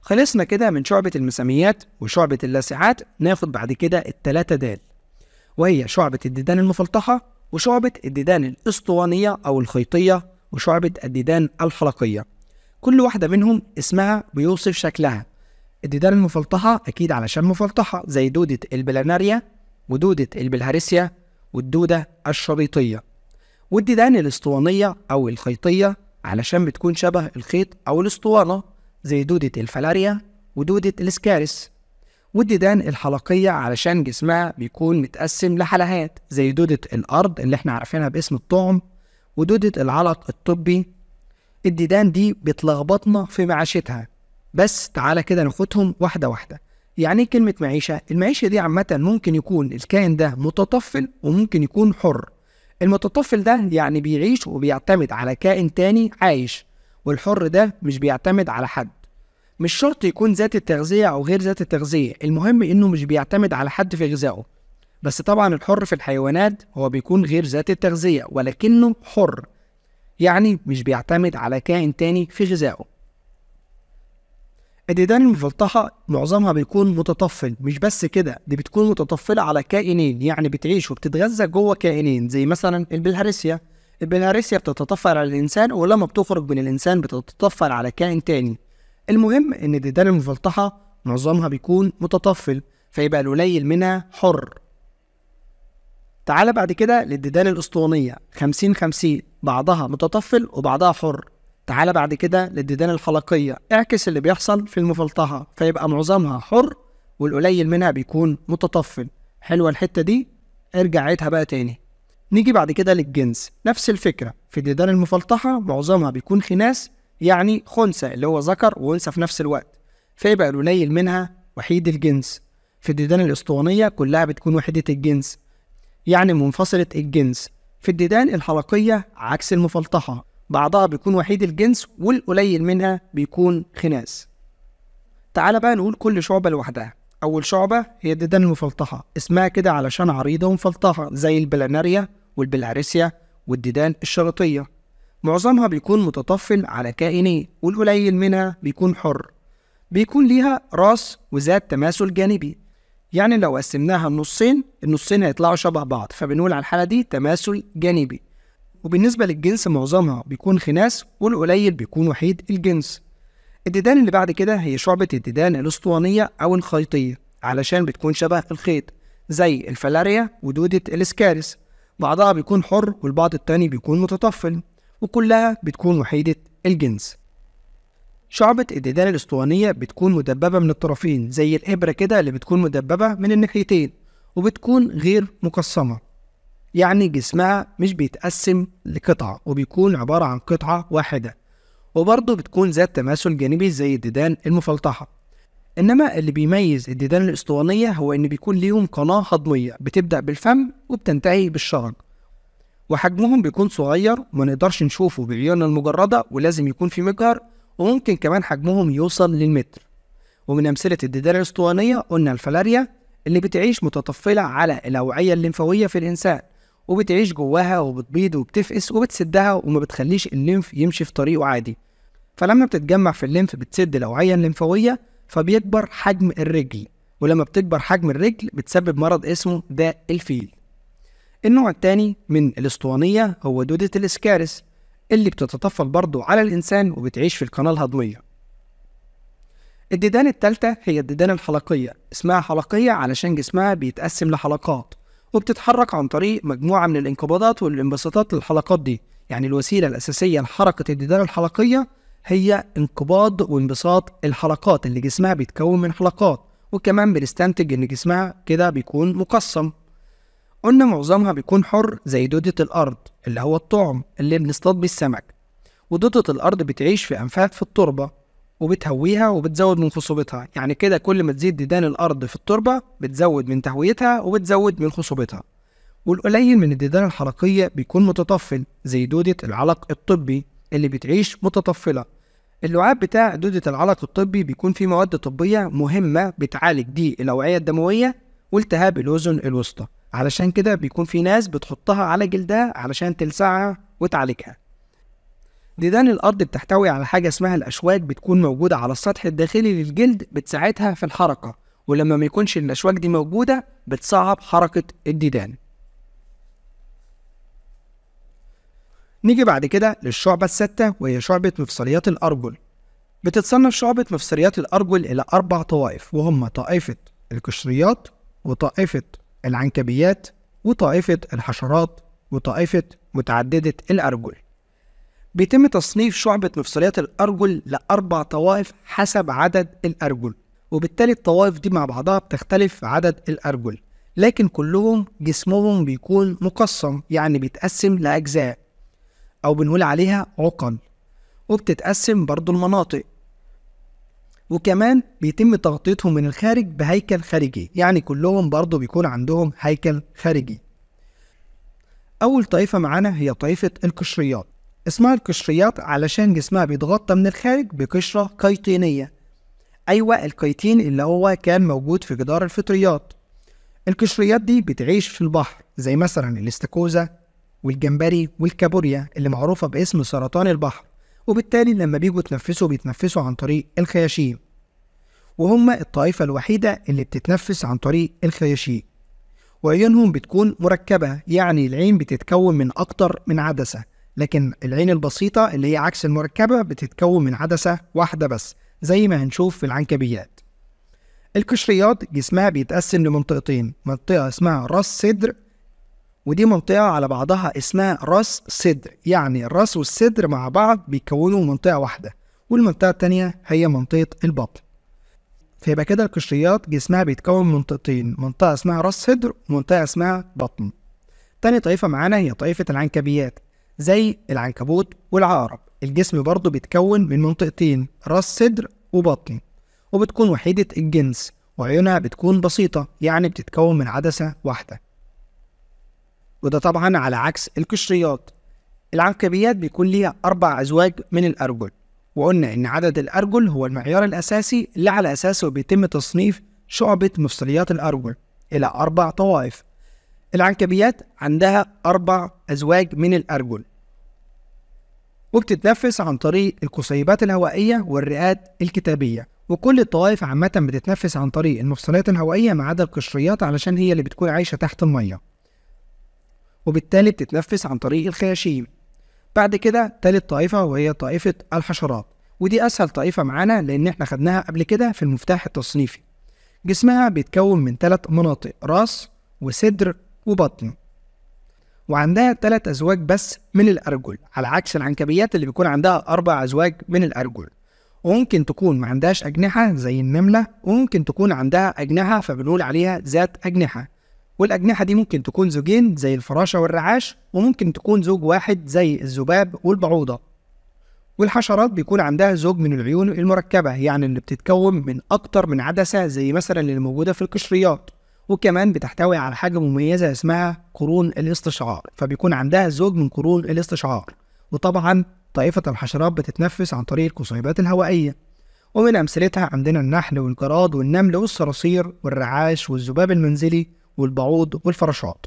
خلصنا كده من شعبة المساميات وشعبة اللاسعات ناخد بعد كده التلاتة دال وهي شعبة الديدان المفلطحة وشعبة الديدان الأسطوانية أو الخيطية وشعبة الديدان الحلقية كل واحدة منهم اسمها بيوصف شكلها الديدان المفلطحة أكيد علشان مفلطحة زي دودة البلاناريا ودودة البلهارسيا والدودة الشريطية والديدان الاسطوانية أو الخيطية علشان بتكون شبه الخيط أو الاسطوانة زي دودة الفلاريا ودودة الاسكارس والديدان الحلقية علشان جسمها بيكون متقسم لحلقات زي دودة الأرض اللي احنا عارفينها باسم الطعم ودودة العلق الطبي الديدان دي بتلخبطنا في معيشتها بس تعالى كده ناخدهم واحدة واحدة يعني ايه كلمة معيشة؟ المعيشة دي عامة ممكن يكون الكائن ده متطفل وممكن يكون حر المتطفل ده يعني بيعيش وبيعتمد على كائن تاني عايش والحر ده مش بيعتمد على حد مش شرط يكون ذات التغذية أو غير ذات التغذية المهم إنه مش بيعتمد على حد في غذائه بس طبعا الحر في الحيوانات هو بيكون غير ذات التغذية ولكنه حر يعني مش بيعتمد على كائن تاني في غذائه الديدان المفلطحة معظمها بيكون متطفل مش بس كده دي بتكون متطفلة على كائنين يعني بتعيش وبتتغذى جوه كائنين زي مثلا البلهارسيا البلهارسيا بتتطفل على الإنسان ولما بتخرج من الإنسان بتتطفل على كائن تاني المهم ان ديدان المفلطحه معظمها بيكون متطفل فيبقى القليل منها حر تعال بعد كده للديدان الاسطوانيه 50 50 بعضها متطفل وبعضها حر تعال بعد كده للديدان الحلقيه اعكس اللي بيحصل في المفلطحه فيبقى معظمها حر والقليل منها بيكون متطفل حلوه الحته دي ارجع عيدها بقى تاني نيجي بعد كده للجنس نفس الفكره في الديدان المفلطحه معظمها بيكون خناس يعني خنثى اللي هو ذكر وانثى في نفس الوقت فيبقى القليل منها وحيد الجنس في الديدان الأسطوانية كلها بتكون وحدة الجنس يعني منفصلة الجنس في الديدان الحلقية عكس المفلطحة بعضها بيكون وحيد الجنس والقليل منها بيكون خناس تعال بقى نقول كل شعبة لوحدها أول شعبة هي الديدان المفلطحة اسمها كده علشان عريضة ومفلطحة زي البلاناريا والبلاريسيا والديدان الشريطية معظمها بيكون متطفل على كائنين والقليل منها بيكون حر بيكون ليها راس وذات تماثل جانبي يعني لو قسمناها النصين النصين هيطلعوا شبه بعض فبنقول على الحالة دي تماثل جانبي وبالنسبة للجنس معظمها بيكون خناس والقليل بيكون وحيد الجنس الديدان اللي بعد كده هي شعبة الديدان الأسطوانية أو الخيطية علشان بتكون شبه الخيط زي الفلاريا ودودة الإسكارس بعضها بيكون حر والبعض التاني بيكون متطفل وكلها بتكون وحيدة الجنس شعبة الديدان الأسطوانية بتكون مدببة من الطرفين زي الإبرة كده اللي بتكون مدببة من الناحيتين وبتكون غير مقسمة يعني جسمها مش بيتقسم لقطعة وبيكون عبارة عن قطعة واحدة وبرضه بتكون ذات تماثل جانبي زي الديدان المفلطحة إنما اللي بيميز الديدان الأسطوانية هو إن بيكون ليهم قناة هضمية بتبدأ بالفم وبتنتهي بالشرج وحجمهم بيكون صغير وما نقدرش نشوفه بعيوننا المجردة ولازم يكون في مجهر وممكن كمان حجمهم يوصل للمتر ومن أمثلة الديدان الأسطوانية قلنا الفلاريا اللي بتعيش متطفلة على الأوعية الليمفاوية في الإنسان وبتعيش جواها وبتبيض وبتفقس وبتسدها وما بتخليش الليمف يمشي في طريقه عادي فلما بتتجمع في الليمف بتسد الأوعية الليمفاوية فبيكبر حجم الرجل ولما بتكبر حجم الرجل بتسبب مرض اسمه داء الفيل النوع الثاني من الاسطوانية هو دودة الإسكارس اللي بتتطفل برضه على الإنسان وبتعيش في القناة الهضمية الديدان الثالثة هي الديدان الحلقية اسمها حلقية علشان جسمها بيتقسم لحلقات وبتتحرك عن طريق مجموعة من الانقباضات والانبساطات للحلقات دي يعني الوسيلة الأساسية لحركة الديدان الحلقية هي انقباض وانبساط الحلقات اللي جسمها بيتكون من حلقات وكمان بنستنتج إن جسمها كده بيكون مقسم قلنا معظمها بيكون حر زي دودة الأرض اللي هو الطعم اللي بنصطاد بيه السمك ودودة الأرض بتعيش في أنفاق في التربة وبتهويها وبتزود من خصوبتها يعني كده كل ما تزيد ديدان الأرض في التربة بتزود من تهويتها وبتزود من خصوبتها والقليل من الديدان الحلقية بيكون متطفل زي دودة العلق الطبي اللي بتعيش متطفلة اللعاب بتاع دودة العلق الطبي بيكون فيه مواد طبية مهمة بتعالج دي الأوعية الدموية والتهاب الأذن الوسطى علشان كده بيكون في ناس بتحطها على جلدها علشان تلسعها وتعالجها ديدان الأرض بتحتوي على حاجة اسمها الأشواك بتكون موجودة على السطح الداخلي للجلد بتساعدها في الحركة ولما ما يكونش الأشواك دي موجودة بتصعب حركة الديدان نيجي بعد كده للشعبة الستة وهي شعبة مفصليات الأرجل بتتصنف شعبة مفصليات الأرجل إلى أربع طوائف وهم طائفة القشريات وطائفة العنكبيات وطائفة الحشرات وطائفة متعددة الأرجل بيتم تصنيف شعبة مفصليات الأرجل لأربع طوائف حسب عدد الأرجل وبالتالي الطوائف دي مع بعضها بتختلف عدد الأرجل لكن كلهم جسمهم بيكون مقسم يعني بيتقسم لأجزاء أو بنقول عليها عقل وبتتقسم برضو المناطق وكمان بيتم تغطيتهم من الخارج بهيكل خارجي يعني كلهم برضه بيكون عندهم هيكل خارجي أول طائفة معانا هي طائفة القشريات اسمها القشريات علشان جسمها بيتغطى من الخارج بقشرة كيتينية أيوة الكيتين اللي هو كان موجود في جدار الفطريات القشريات دي بتعيش في البحر زي مثلا الاستاكوزا والجمبري والكابوريا اللي معروفة باسم سرطان البحر وبالتالي لما بيجوا يتنفسوا بيتنفسوا عن طريق الخياشيم وهم الطائفة الوحيدة اللي بتتنفس عن طريق الخياشيم وعيونهم بتكون مركبة يعني العين بتتكون من أكتر من عدسة لكن العين البسيطة اللي هي عكس المركبة بتتكون من عدسة واحدة بس زي ما هنشوف في العنكبيات القشريات جسمها بيتقسم لمنطقتين منطقة اسمها راس صدر ودي منطقة على بعضها اسمها راس صدر يعني الراس والصدر مع بعض بيكونوا منطقة واحدة والمنطقة التانية هي منطقة البطن فيبقى كده القشريات جسمها بيتكون من منطقتين منطقة اسمها راس صدر ومنطقة اسمها بطن تاني طائفة معانا هي طائفة العنكبيات زي العنكبوت والعقرب الجسم برضه بيتكون من منطقتين راس صدر وبطن وبتكون وحيدة الجنس وعيونها بتكون بسيطة يعني بتتكون من عدسة واحدة وده طبعا على عكس القشريات العنكبيات بيكون ليها أربع أزواج من الأرجل وقلنا إن عدد الأرجل هو المعيار الأساسي اللي على أساسه بيتم تصنيف شعبة مفصليات الأرجل إلى أربع طوائف العنكبيات عندها أربع أزواج من الأرجل وبتتنفس عن طريق القصيبات الهوائية والرئات الكتابية وكل الطوائف عامة بتتنفس عن طريق المفصلات الهوائية ما عدا القشريات علشان هي اللي بتكون عايشة تحت المية وبالتالي بتتنفس عن طريق الخياشيم بعد كده تالت طائفة وهي طائفة الحشرات ودي أسهل طائفة معانا لأن احنا خدناها قبل كده في المفتاح التصنيفي جسمها بيتكون من تلات مناطق راس وصدر وبطن وعندها تلات أزواج بس من الأرجل على عكس العنكبيات اللي بيكون عندها أربع أزواج من الأرجل وممكن تكون ما عندهاش أجنحة زي النملة وممكن تكون عندها أجنحة فبنقول عليها ذات أجنحة والأجنحة دي ممكن تكون زوجين زي الفراشة والرعاش وممكن تكون زوج واحد زي الذباب والبعوضة والحشرات بيكون عندها زوج من العيون المركبة يعني اللي بتتكون من أكتر من عدسة زي مثلا اللي موجودة في القشريات وكمان بتحتوي على حاجة مميزة اسمها قرون الاستشعار فبيكون عندها زوج من قرون الاستشعار وطبعا طائفة الحشرات بتتنفس عن طريق القصيبات الهوائية ومن أمثلتها عندنا النحل والجراد والنمل والصراصير والرعاش والذباب المنزلي والبعوض والفراشات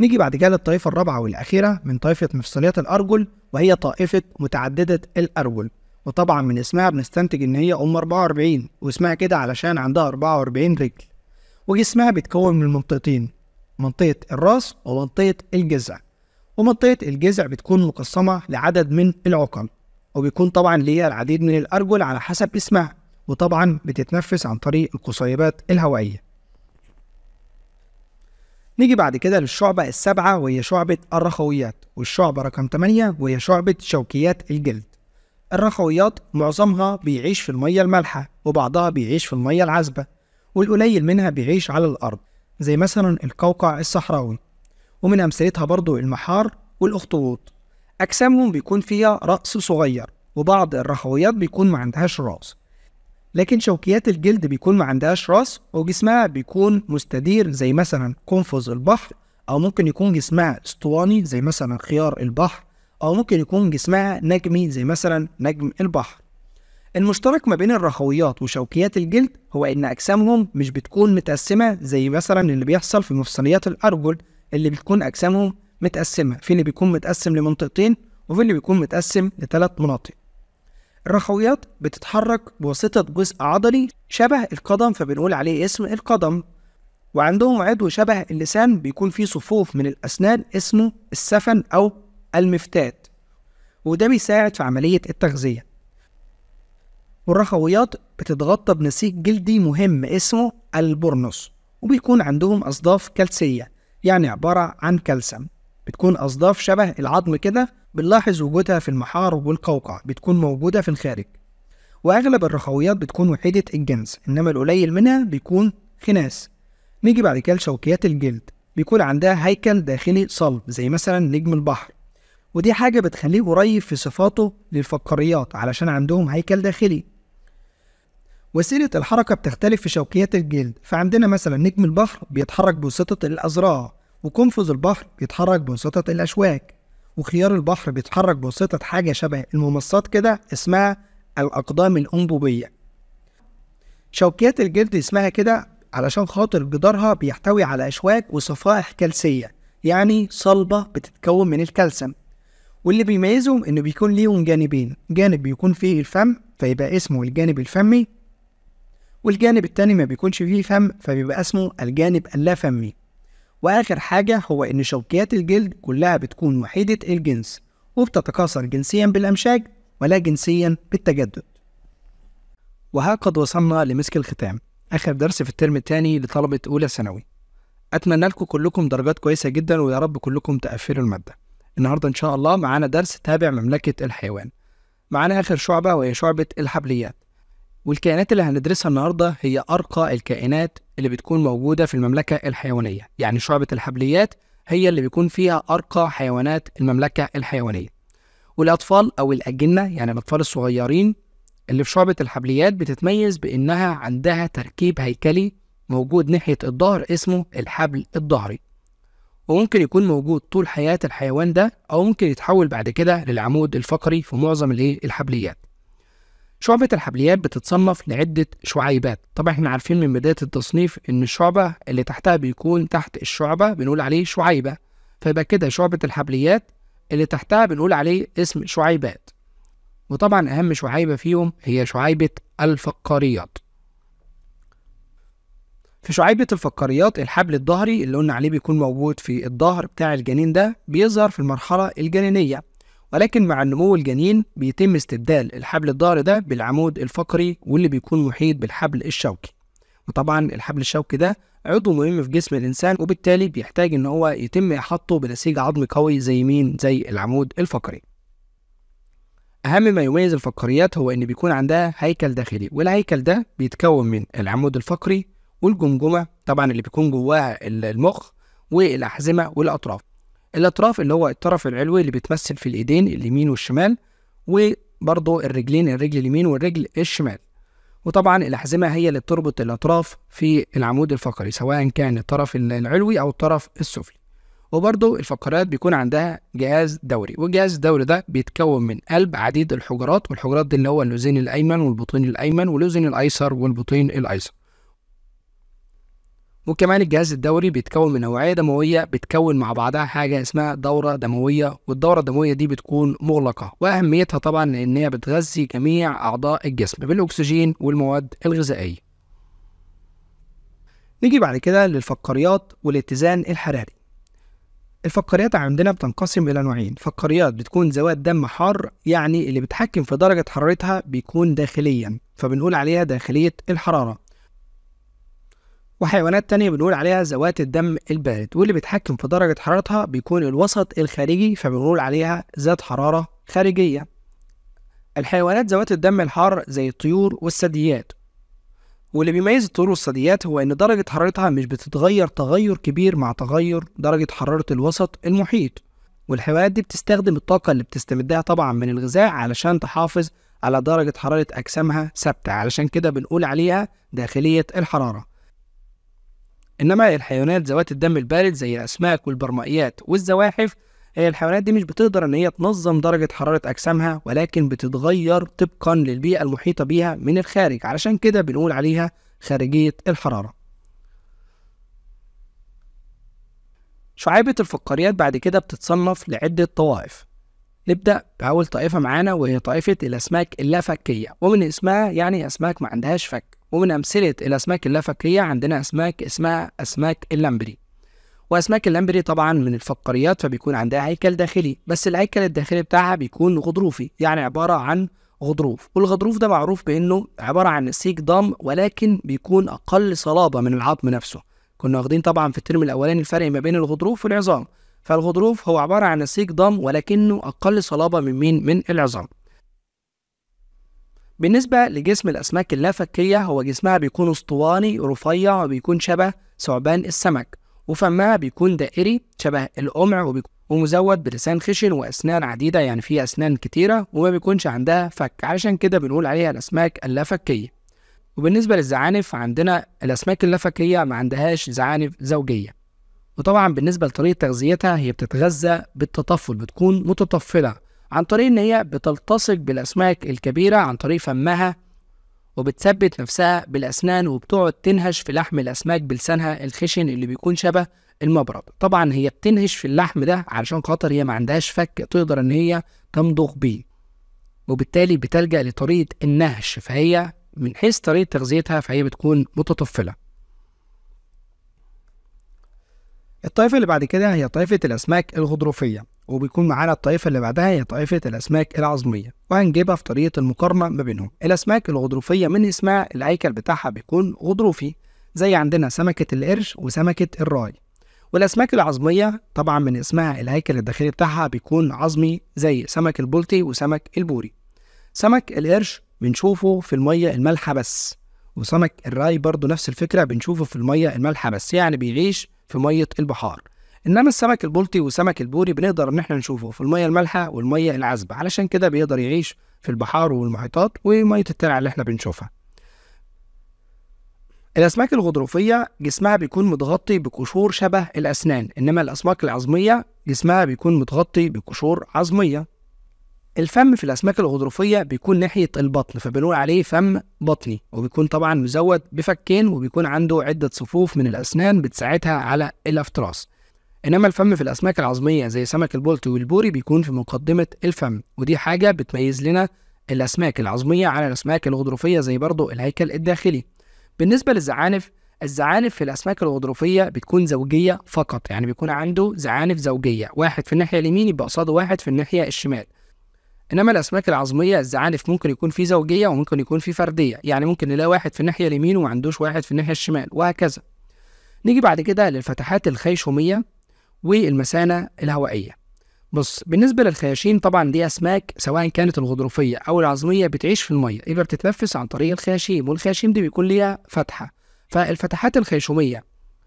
نيجي بعد كده للطائفة الرابعة والأخيرة من طائفة مفصليات الأرجل وهي طائفة متعددة الأرجل وطبعا من اسمها بنستنتج إن هي أم 44 واسمها كده علشان عندها 44 رجل وجسمها بيتكون من منطقتين منطقة الراس ومنطقة الجذع ومنطقة الجذع بتكون مقسمة لعدد من العقل وبيكون طبعا ليها العديد من الأرجل على حسب اسمها وطبعا بتتنفس عن طريق القصيبات الهوائية نيجي بعد كده للشعبة السابعة وهي شعبة الرخويات والشعبة رقم 8 وهي شعبة شوكيات الجلد الرخويات معظمها بيعيش في المية المالحة وبعضها بيعيش في المية العذبة والقليل منها بيعيش على الأرض زي مثلا القوقع الصحراوي ومن أمثلتها برضو المحار والأخطبوط أجسامهم بيكون فيها رأس صغير وبعض الرخويات بيكون ما عندهاش رأس لكن شوكيات الجلد بيكون ما عندهاش راس وجسمها بيكون مستدير زي مثلا قنفذ البحر أو ممكن يكون جسمها اسطواني زي مثلا خيار البحر أو ممكن يكون جسمها نجمي زي مثلا نجم البحر المشترك ما بين الرخويات وشوكيات الجلد هو إن أجسامهم مش بتكون متقسمة زي مثلا اللي بيحصل في مفصليات الأرجل اللي بتكون أجسامهم متقسمة في اللي بيكون متقسم لمنطقتين وفي اللي بيكون متقسم لثلاث مناطق الرخويات بتتحرك بواسطة جزء عضلي شبه القدم فبنقول عليه اسم القدم وعندهم عضو شبه اللسان بيكون فيه صفوف من الأسنان اسمه السفن أو المفتات وده بيساعد في عملية التغذية والرخويات بتتغطى بنسيج جلدي مهم اسمه البرنس وبيكون عندهم أصداف كلسية يعني عبارة عن كالسم بتكون أصداف شبه العظم كده بنلاحظ وجودها في المحار والقوقع بتكون موجودة في الخارج وأغلب الرخويات بتكون وحيدة الجنس إنما القليل منها بيكون خناس نيجي بعد كده لشوكيات الجلد بيكون عندها هيكل داخلي صلب زي مثلا نجم البحر ودي حاجة بتخليه قريب في صفاته للفقاريات علشان عندهم هيكل داخلي وسيلة الحركة بتختلف في شوكيات الجلد فعندنا مثلا نجم البحر بيتحرك بواسطة الأذرع وقنفذ البحر بيتحرك بواسطة الأشواك وخيار البحر بيتحرك بواسطة حاجة شبه الممصات كده اسمها الأقدام الأنبوبية شوكيات الجلد اسمها كده علشان خاطر جدارها بيحتوي على أشواك وصفائح كلسية يعني صلبة بتتكون من الكالسيوم واللي بيميزهم إنه بيكون ليهم جانبين جانب بيكون فيه الفم فيبقى اسمه الجانب الفمي والجانب التاني ما بيكونش فيه فم فبيبقى اسمه الجانب اللافمي واخر حاجه هو ان شوكيات الجلد كلها بتكون وحيده الجنس وبتتكاثر جنسيا بالامشاج ولا جنسيا بالتجدد وها قد وصلنا لمسك الختام اخر درس في الترم الثاني لطلبه اولى ثانوي اتمنى لكم كلكم درجات كويسه جدا ويا رب كلكم تقفلوا الماده النهارده ان شاء الله معانا درس تابع مملكه الحيوان معانا اخر شعبه وهي شعبه الحبليات والكائنات اللي هندرسها النهارده هي أرقى الكائنات اللي بتكون موجودة في المملكة الحيوانية، يعني شعبة الحبليات هي اللي بيكون فيها أرقى حيوانات المملكة الحيوانية. والأطفال أو الأجنة يعني الأطفال الصغيرين اللي في شعبة الحبليات بتتميز بإنها عندها تركيب هيكلي موجود ناحية الظهر اسمه الحبل الظهري. وممكن يكون موجود طول حياة الحيوان ده أو ممكن يتحول بعد كده للعمود الفقري في معظم الإيه الحبليات. شعبة الحبليات بتتصنف لعدة شعيبات طبعا احنا عارفين من بداية التصنيف ان الشعبة اللي تحتها بيكون تحت الشعبة بنقول عليه شعيبة فيبقى كده شعبة الحبليات اللي تحتها بنقول عليه اسم شعيبات وطبعا أهم شعيبة فيهم هي شعيبة الفقاريات في شعيبة الفقاريات الحبل الظهري اللي قلنا عليه بيكون موجود في الظهر بتاع الجنين ده بيظهر في المرحلة الجنينية ولكن مع نمو الجنين بيتم استبدال الحبل الظهري ده بالعمود الفقري واللي بيكون محيط بالحبل الشوكي وطبعا الحبل الشوكي ده عضو مهم في جسم الانسان وبالتالي بيحتاج ان هو يتم احاطه بنسيج عظمي قوي زي مين زي العمود الفقري اهم ما يميز الفقريات هو ان بيكون عندها هيكل داخلي والهيكل ده بيتكون من العمود الفقري والجمجمه طبعا اللي بيكون جواها المخ والاحزمه والاطراف الاطراف اللي هو الطرف العلوي اللي بيتمثل في الايدين اليمين والشمال وبرضه الرجلين الرجل اليمين والرجل الشمال وطبعا الأحزمة هي اللي بتربط الأطراف في العمود الفقري سواء كان الطرف العلوي أو الطرف السفلي وبرضه الفقرات بيكون عندها جهاز دوري والجهاز الدوري ده بيتكون من قلب عديد الحجرات والحجرات دي اللي هو اللوزين الأيمن والبطين الأيمن واللوزين الأيسر والبطين الأيسر وكمان الجهاز الدوري بيتكون من أوعية دموية بتكون مع بعضها حاجة اسمها دورة دموية والدورة الدموية دي بتكون مغلقة وأهميتها طبعا إن هي بتغذي جميع أعضاء الجسم بالأكسجين والمواد الغذائية نيجي بعد كده للفقاريات والاتزان الحراري الفقاريات عندنا بتنقسم إلى نوعين فقاريات بتكون ذوات دم حار يعني اللي بيتحكم في درجة حرارتها بيكون داخليا فبنقول عليها داخلية الحرارة وحيوانات تانية بنقول عليها ذوات الدم البارد واللي بيتحكم في درجة حرارتها بيكون الوسط الخارجي فبنقول عليها ذات حرارة خارجية الحيوانات ذوات الدم الحار زي الطيور والثدييات واللي بيميز الطيور والثدييات هو إن درجة حرارتها مش بتتغير تغير كبير مع تغير درجة حرارة الوسط المحيط والحيوانات دي بتستخدم الطاقة اللي بتستمدها طبعا من الغذاء علشان تحافظ على درجة حرارة أجسامها ثابتة علشان كده بنقول عليها داخلية الحرارة انما الحيوانات ذوات الدم البارد زي الاسماك والبرمائيات والزواحف هي الحيوانات دي مش بتقدر ان هي تنظم درجة حرارة اجسامها ولكن بتتغير طبقا للبيئة المحيطة بيها من الخارج علشان كده بنقول عليها خارجية الحرارة شعيبة الفقاريات بعد كده بتتصنف لعدة طوائف نبدأ بأول طائفة معانا وهي طائفة الأسماك اللافكية ومن اسمها يعني أسماك ما عندهاش فك ومن أمثلة الأسماك اللافقية عندنا أسماك اسمها أسماك اللامبري وأسماك اللامبري طبعا من الفقاريات فبيكون عندها هيكل داخلي بس الهيكل الداخلي بتاعها بيكون غضروفي يعني عبارة عن غضروف والغضروف ده معروف بأنه عبارة عن نسيج ضام ولكن بيكون أقل صلابة من العظم نفسه كنا واخدين طبعا في الترم الأولاني الفرق ما بين الغضروف والعظام فالغضروف هو عبارة عن نسيج ضام ولكنه أقل صلابة من مين من العظام بالنسبة لجسم الأسماك اللافكية هو جسمها بيكون اسطواني رفيع وبيكون شبه ثعبان السمك وفمها بيكون دائري شبه القمع ومزود بلسان خشن وأسنان عديدة يعني فيها أسنان كتيرة وما بيكونش عندها فك علشان كده بنقول عليها الأسماك اللافكية وبالنسبة للزعانف عندنا الأسماك اللافكية ما عندهاش زعانف زوجية وطبعا بالنسبة لطريقة تغذيتها هي بتتغذى بالتطفل بتكون متطفلة عن طريق إن هي بتلتصق بالأسماك الكبيرة عن طريق فمها وبتثبت نفسها بالأسنان وبتقعد تنهش في لحم الأسماك بلسانها الخشن اللي بيكون شبه المبرد طبعا هي بتنهش في اللحم ده علشان خاطر هي ما عندهاش فك تقدر إن هي تمضغ بيه وبالتالي بتلجأ لطريقة النهش فهي من حيث طريقة تغذيتها فهي بتكون متطفلة الطائفة اللي بعد كده هي طائفة الأسماك الغضروفية وبيكون معانا الطائفة اللي بعدها هي طائفة الأسماك العظمية وهنجيبها في طريقة المقارنة ما بينهم الأسماك الغضروفية من اسمها الهيكل بتاعها بيكون غضروفي زي عندنا سمكة القرش وسمكة الراي والأسماك العظمية طبعا من اسمها الهيكل الداخلي بتاعها بيكون عظمي زي سمك البلطي وسمك البوري سمك القرش بنشوفه في المية المالحة بس وسمك الراي برضو نفس الفكرة بنشوفه في المية المالحة بس يعني بيعيش في ميه البحار انما السمك البلطي والسمك البوري بنقدر ان احنا نشوفه في الميه المالحه والميه العذبه علشان كده بيقدر يعيش في البحار والمحيطات وميه الترع اللي احنا بنشوفها الأسماك الغضروفية جسمها بيكون متغطي بقشور شبه الأسنان إنما الأسماك العظمية جسمها بيكون متغطي بقشور عظمية الفم في الأسماك الغضروفية بيكون ناحية البطن فبنقول عليه فم بطني وبيكون طبعا مزود بفكين وبيكون عنده عدة صفوف من الأسنان بتساعدها على الافتراس إنما الفم في الأسماك العظمية زي سمك البلطي والبوري بيكون في مقدمة الفم ودي حاجة بتميز لنا الأسماك العظمية عن الأسماك الغضروفية زي برضو الهيكل الداخلي بالنسبة للزعانف الزعانف في الأسماك الغضروفية بتكون زوجية فقط يعني بيكون عنده زعانف زوجية واحد في الناحية اليمين يبقى قصاده واحد في الناحية الشمال انما الاسماك العظميه الزعانف ممكن يكون في زوجيه وممكن يكون في فرديه يعني ممكن نلاقي واحد في الناحيه اليمين وما عندوش واحد في الناحيه الشمال وهكذا نيجي بعد كده للفتحات الخيشوميه والمثانه الهوائيه بص بالنسبه للخياشيم طبعا دي اسماك سواء كانت الغضروفيه او العظميه بتعيش في الميه يبقى بتتنفس عن طريق الخياشيم والخياشيم دي بيكون ليها فتحه فالفتحات الخيشوميه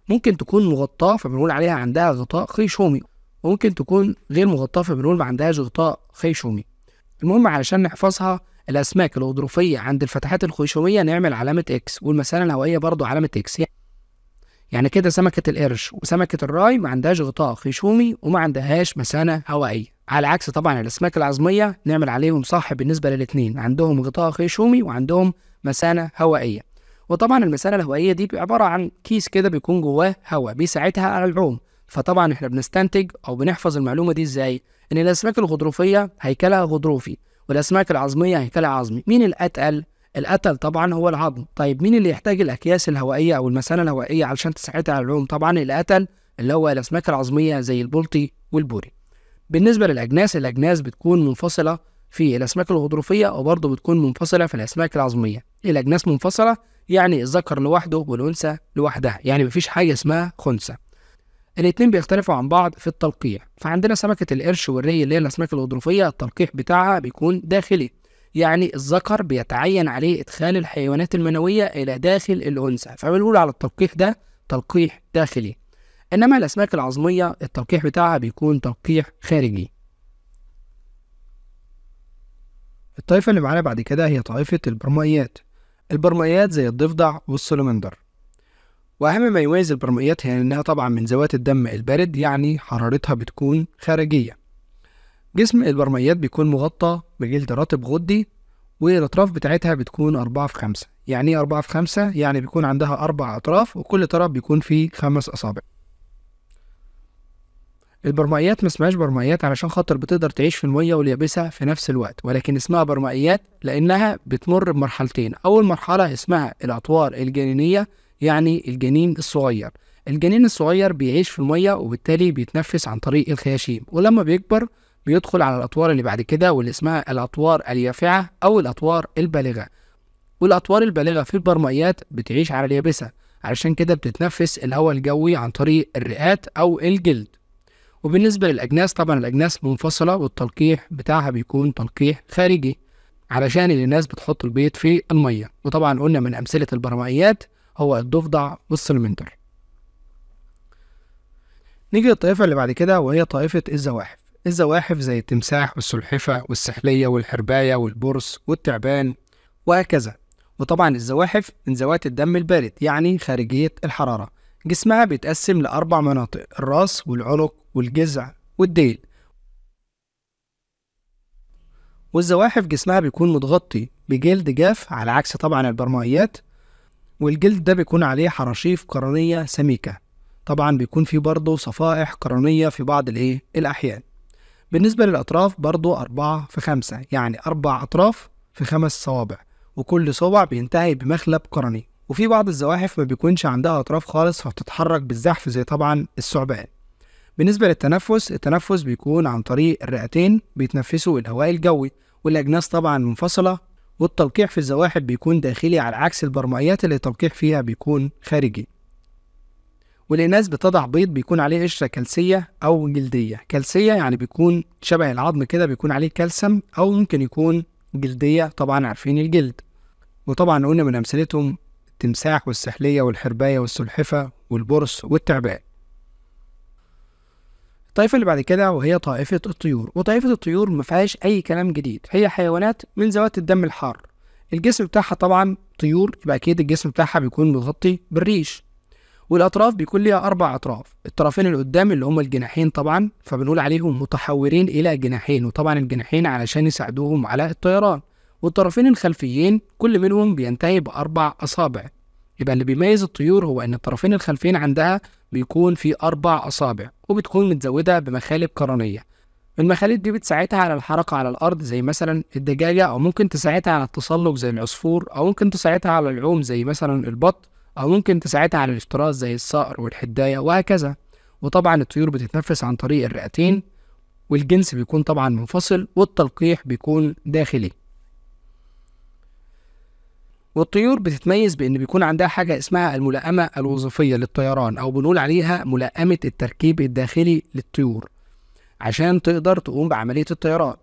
ممكن تكون مغطاه فبنقول عليها عندها غطاء خيشومي وممكن تكون غير مغطاه فبنقول ما عندهاش غطاء خيشومي المهم علشان نحفظها الأسماك الغضروفية عند الفتحات الخيشومية نعمل علامة إكس والمثانه الهوائية برضو علامة إكس يعني كده سمكة القرش وسمكة الراي ما عندهاش غطاء خيشومي وما عندهاش مثانه هوائية على عكس طبعا الأسماك العظمية نعمل عليهم صح بالنسبة للاتنين عندهم غطاء خيشومي وعندهم مثانه هوائية وطبعا المثانه الهوائية دي عبارة عن كيس كده بيكون جواه هواء بيساعدها على العوم فطبعا احنا بنستنتج او بنحفظ المعلومة دي ازاي ان الاسماك الغضروفيه هيكلها غضروفي والاسماك العظميه هيكلها عظمي مين الاتقل الاتقل طبعا هو العظم طيب مين اللي يحتاج الاكياس الهوائيه او المثانه الهوائيه علشان تساعدها على العوم طبعا الاتقل اللي هو الاسماك العظميه زي البلطي والبوري بالنسبه للاجناس الاجناس بتكون منفصله في الاسماك الغضروفيه وبرضه بتكون منفصله في الاسماك العظميه إيه الاجناس منفصله يعني الذكر لوحده والانثى لوحدها يعني مفيش حاجه اسمها خنثى الاتنين بيختلفوا عن بعض في التلقيح فعندنا سمكة القرش والري اللي هي الأسماك الغضروفية التلقيح بتاعها بيكون داخلي يعني الذكر بيتعين عليه إدخال الحيوانات المنوية إلى داخل الأنثى فبنقول على التلقيح ده تلقيح داخلي إنما الأسماك العظمية التلقيح بتاعها بيكون تلقيح خارجي الطائفة اللي معانا بعد كده هي طائفة البرمائيات البرمائيات زي الضفدع والسلمندر وأهم ما يميز البرمائيات هي إنها طبعا من ذوات الدم البارد يعني حرارتها بتكون خارجية جسم البرمائيات بيكون مغطى بجلد رطب غدي والأطراف بتاعتها بتكون أربعة في خمسة يعني إيه أربعة في خمسة؟ يعني بيكون عندها أربع أطراف وكل طرف بيكون فيه خمس أصابع البرمائيات ما اسمهاش برمائيات علشان خاطر بتقدر تعيش في المية واليابسة في نفس الوقت ولكن اسمها برمائيات لأنها بتمر بمرحلتين أول مرحلة اسمها الأطوار الجنينية يعني الجنين الصغير الجنين الصغير بيعيش في المية وبالتالي بيتنفس عن طريق الخياشيم ولما بيكبر بيدخل على الأطوار اللي بعد كده واللي اسمها الأطوار اليافعة أو الأطوار البالغة والأطوار البالغة في البرمائيات بتعيش على اليابسة علشان كده بتتنفس الهواء الجوي عن طريق الرئات أو الجلد وبالنسبة للأجناس طبعا الأجناس منفصلة والتلقيح بتاعها بيكون تلقيح خارجي علشان اللي الناس بتحط البيض في المية وطبعا قلنا من أمثلة البرمائيات هو الضفدع والسلمندر نيجي للطائفة اللي بعد كده وهي طائفة الزواحف الزواحف زي التمساح والسلحفة والسحلية والحرباية والبرص والتعبان وهكذا وطبعا الزواحف من ذوات الدم البارد يعني خارجية الحرارة جسمها بيتقسم لأربع مناطق الراس والعنق والجذع والديل والزواحف جسمها بيكون متغطي بجلد جاف على عكس طبعا البرمائيات والجلد ده بيكون عليه حراشيف قرنية سميكة طبعا بيكون فيه برضه صفائح قرنية في بعض الايه الأحيان بالنسبة للأطراف برضه أربعة في خمسة يعني أربع أطراف في خمس صوابع وكل صبع بينتهي بمخلب قرني وفي بعض الزواحف ما بيكونش عندها أطراف خالص فبتتحرك بالزحف زي طبعا الثعبان بالنسبة للتنفس التنفس بيكون عن طريق الرئتين بيتنفسوا الهواء الجوي والأجناس طبعا منفصلة والتلقيح في الزواحف بيكون داخلي على عكس البرمائيات اللي التلقيح فيها بيكون خارجي والإناث بتضع بيض بيكون عليه قشرة كلسية أو جلدية كلسية يعني بيكون شبه العظم كده بيكون عليه كلسم أو ممكن يكون جلدية طبعا عارفين الجلد وطبعا قلنا من أمثلتهم التمساح والسحلية والحرباية والسلحفة والبرص والتعبان الطائفة اللي بعد كده وهي طائفة الطيور وطائفة الطيور ما فيهاش أي كلام جديد هي حيوانات من ذوات الدم الحار الجسم بتاعها طبعا طيور يبقى أكيد الجسم بتاعها بيكون متغطي بالريش والأطراف بيكون ليها أربع أطراف الطرفين اللي قدام اللي هما الجناحين طبعا فبنقول عليهم متحورين إلى جناحين وطبعا الجناحين علشان يساعدوهم على الطيران والطرفين الخلفيين كل منهم بينتهي بأربع أصابع يبقى اللي بيميز الطيور هو ان الطرفين الخلفيين عندها بيكون في اربع اصابع وبتكون متزوده بمخالب قرنيه المخالب دي بتساعدها على الحركة على الأرض زي مثلا الدجاجة أو ممكن تساعدها على التسلق زي العصفور أو ممكن تساعدها على العوم زي مثلا البط أو ممكن تساعدها على الافتراس زي الصقر والحداية وهكذا وطبعا الطيور بتتنفس عن طريق الرئتين والجنس بيكون طبعا منفصل والتلقيح بيكون داخلي والطيور بتتميز بان بيكون عندها حاجه اسمها الملائمه الوظيفيه للطيران او بنقول عليها ملائمه التركيب الداخلي للطيور عشان تقدر تقوم بعمليه الطيران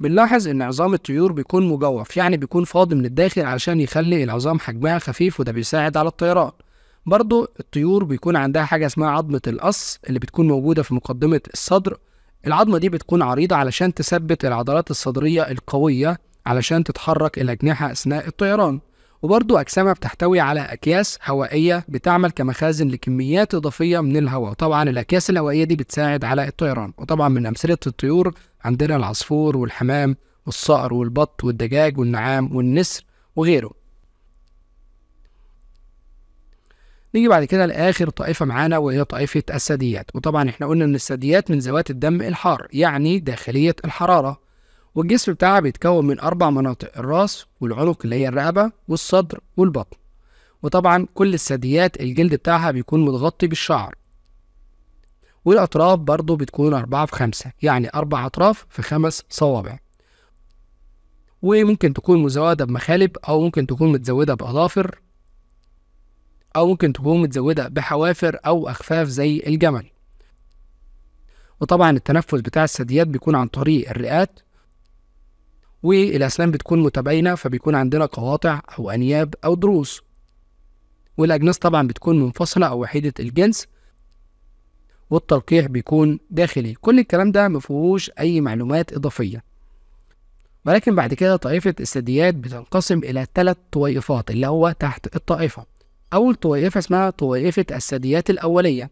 بنلاحظ ان عظام الطيور بيكون مجوف يعني بيكون فاضي من الداخل علشان يخلي العظام حجمها خفيف وده بيساعد على الطيران برضو الطيور بيكون عندها حاجه اسمها عظمه القص اللي بتكون موجوده في مقدمه الصدر العظمه دي بتكون عريضه علشان تثبت العضلات الصدريه القويه علشان تتحرك الأجنحة أثناء الطيران وبرضه أجسامها بتحتوي على أكياس هوائية بتعمل كمخازن لكميات إضافية من الهواء طبعا الأكياس الهوائية دي بتساعد على الطيران وطبعا من أمثلة الطيور عندنا العصفور والحمام والصقر والبط والدجاج والنعام والنسر وغيره نيجي بعد كده لآخر طائفة معانا وهي طائفة الثدييات وطبعا احنا قلنا ان الثدييات من ذوات الدم الحار يعني داخلية الحرارة والجسم بتاعها بيتكون من أربع مناطق الراس والعنق اللي هي الرقبة والصدر والبطن وطبعا كل الثدييات الجلد بتاعها بيكون متغطي بالشعر والأطراف برضو بتكون أربعة في خمسة يعني أربع أطراف في خمس صوابع وممكن تكون مزودة بمخالب أو ممكن تكون متزودة بأظافر أو ممكن تكون متزودة بحوافر أو أخفاف زي الجمل وطبعا التنفس بتاع الثدييات بيكون عن طريق الرئات والأسنان بتكون متباينة فبيكون عندنا قواطع أو أنياب أو ضروس والأجناس طبعا بتكون منفصلة أو وحيدة الجنس والتلقيح بيكون داخلي كل الكلام ده مفيهوش أي معلومات إضافية ولكن بعد كده طائفة الثدييات بتنقسم إلى ثلاث طويفات اللي هو تحت الطائفة أول طويفة اسمها طويفة الثدييات الأولية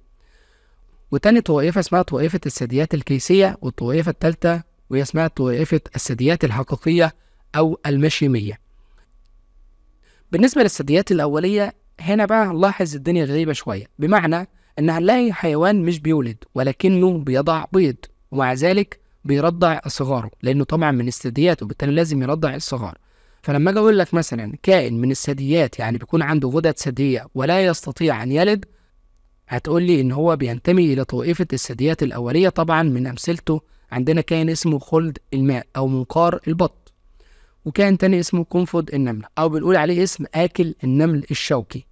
وتاني طويفة اسمها طويفة الثدييات الكيسية والطويفة التالتة وهي اسمها طائفة الثدييات الحقيقية أو المشيمية بالنسبة للثدييات الأولية هنا بقى هنلاحظ الدنيا غريبة شوية بمعنى إن هنلاقي حيوان مش بيولد ولكنه بيضع بيض ومع ذلك بيرضع صغاره لأنه طبعا من الثدييات وبالتالي لازم يرضع الصغار فلما اجي اقول لك مثلا كائن من الثدييات يعني بيكون عنده غدد ثدييه ولا يستطيع ان يلد هتقول لي ان هو بينتمي الى طائفه الثدييات الاوليه طبعا من امثلته عندنا كائن اسمه خلد الماء أو منقار البط وكائن تاني اسمه كنفض النملة أو بنقول عليه اسم آكل النمل الشوكي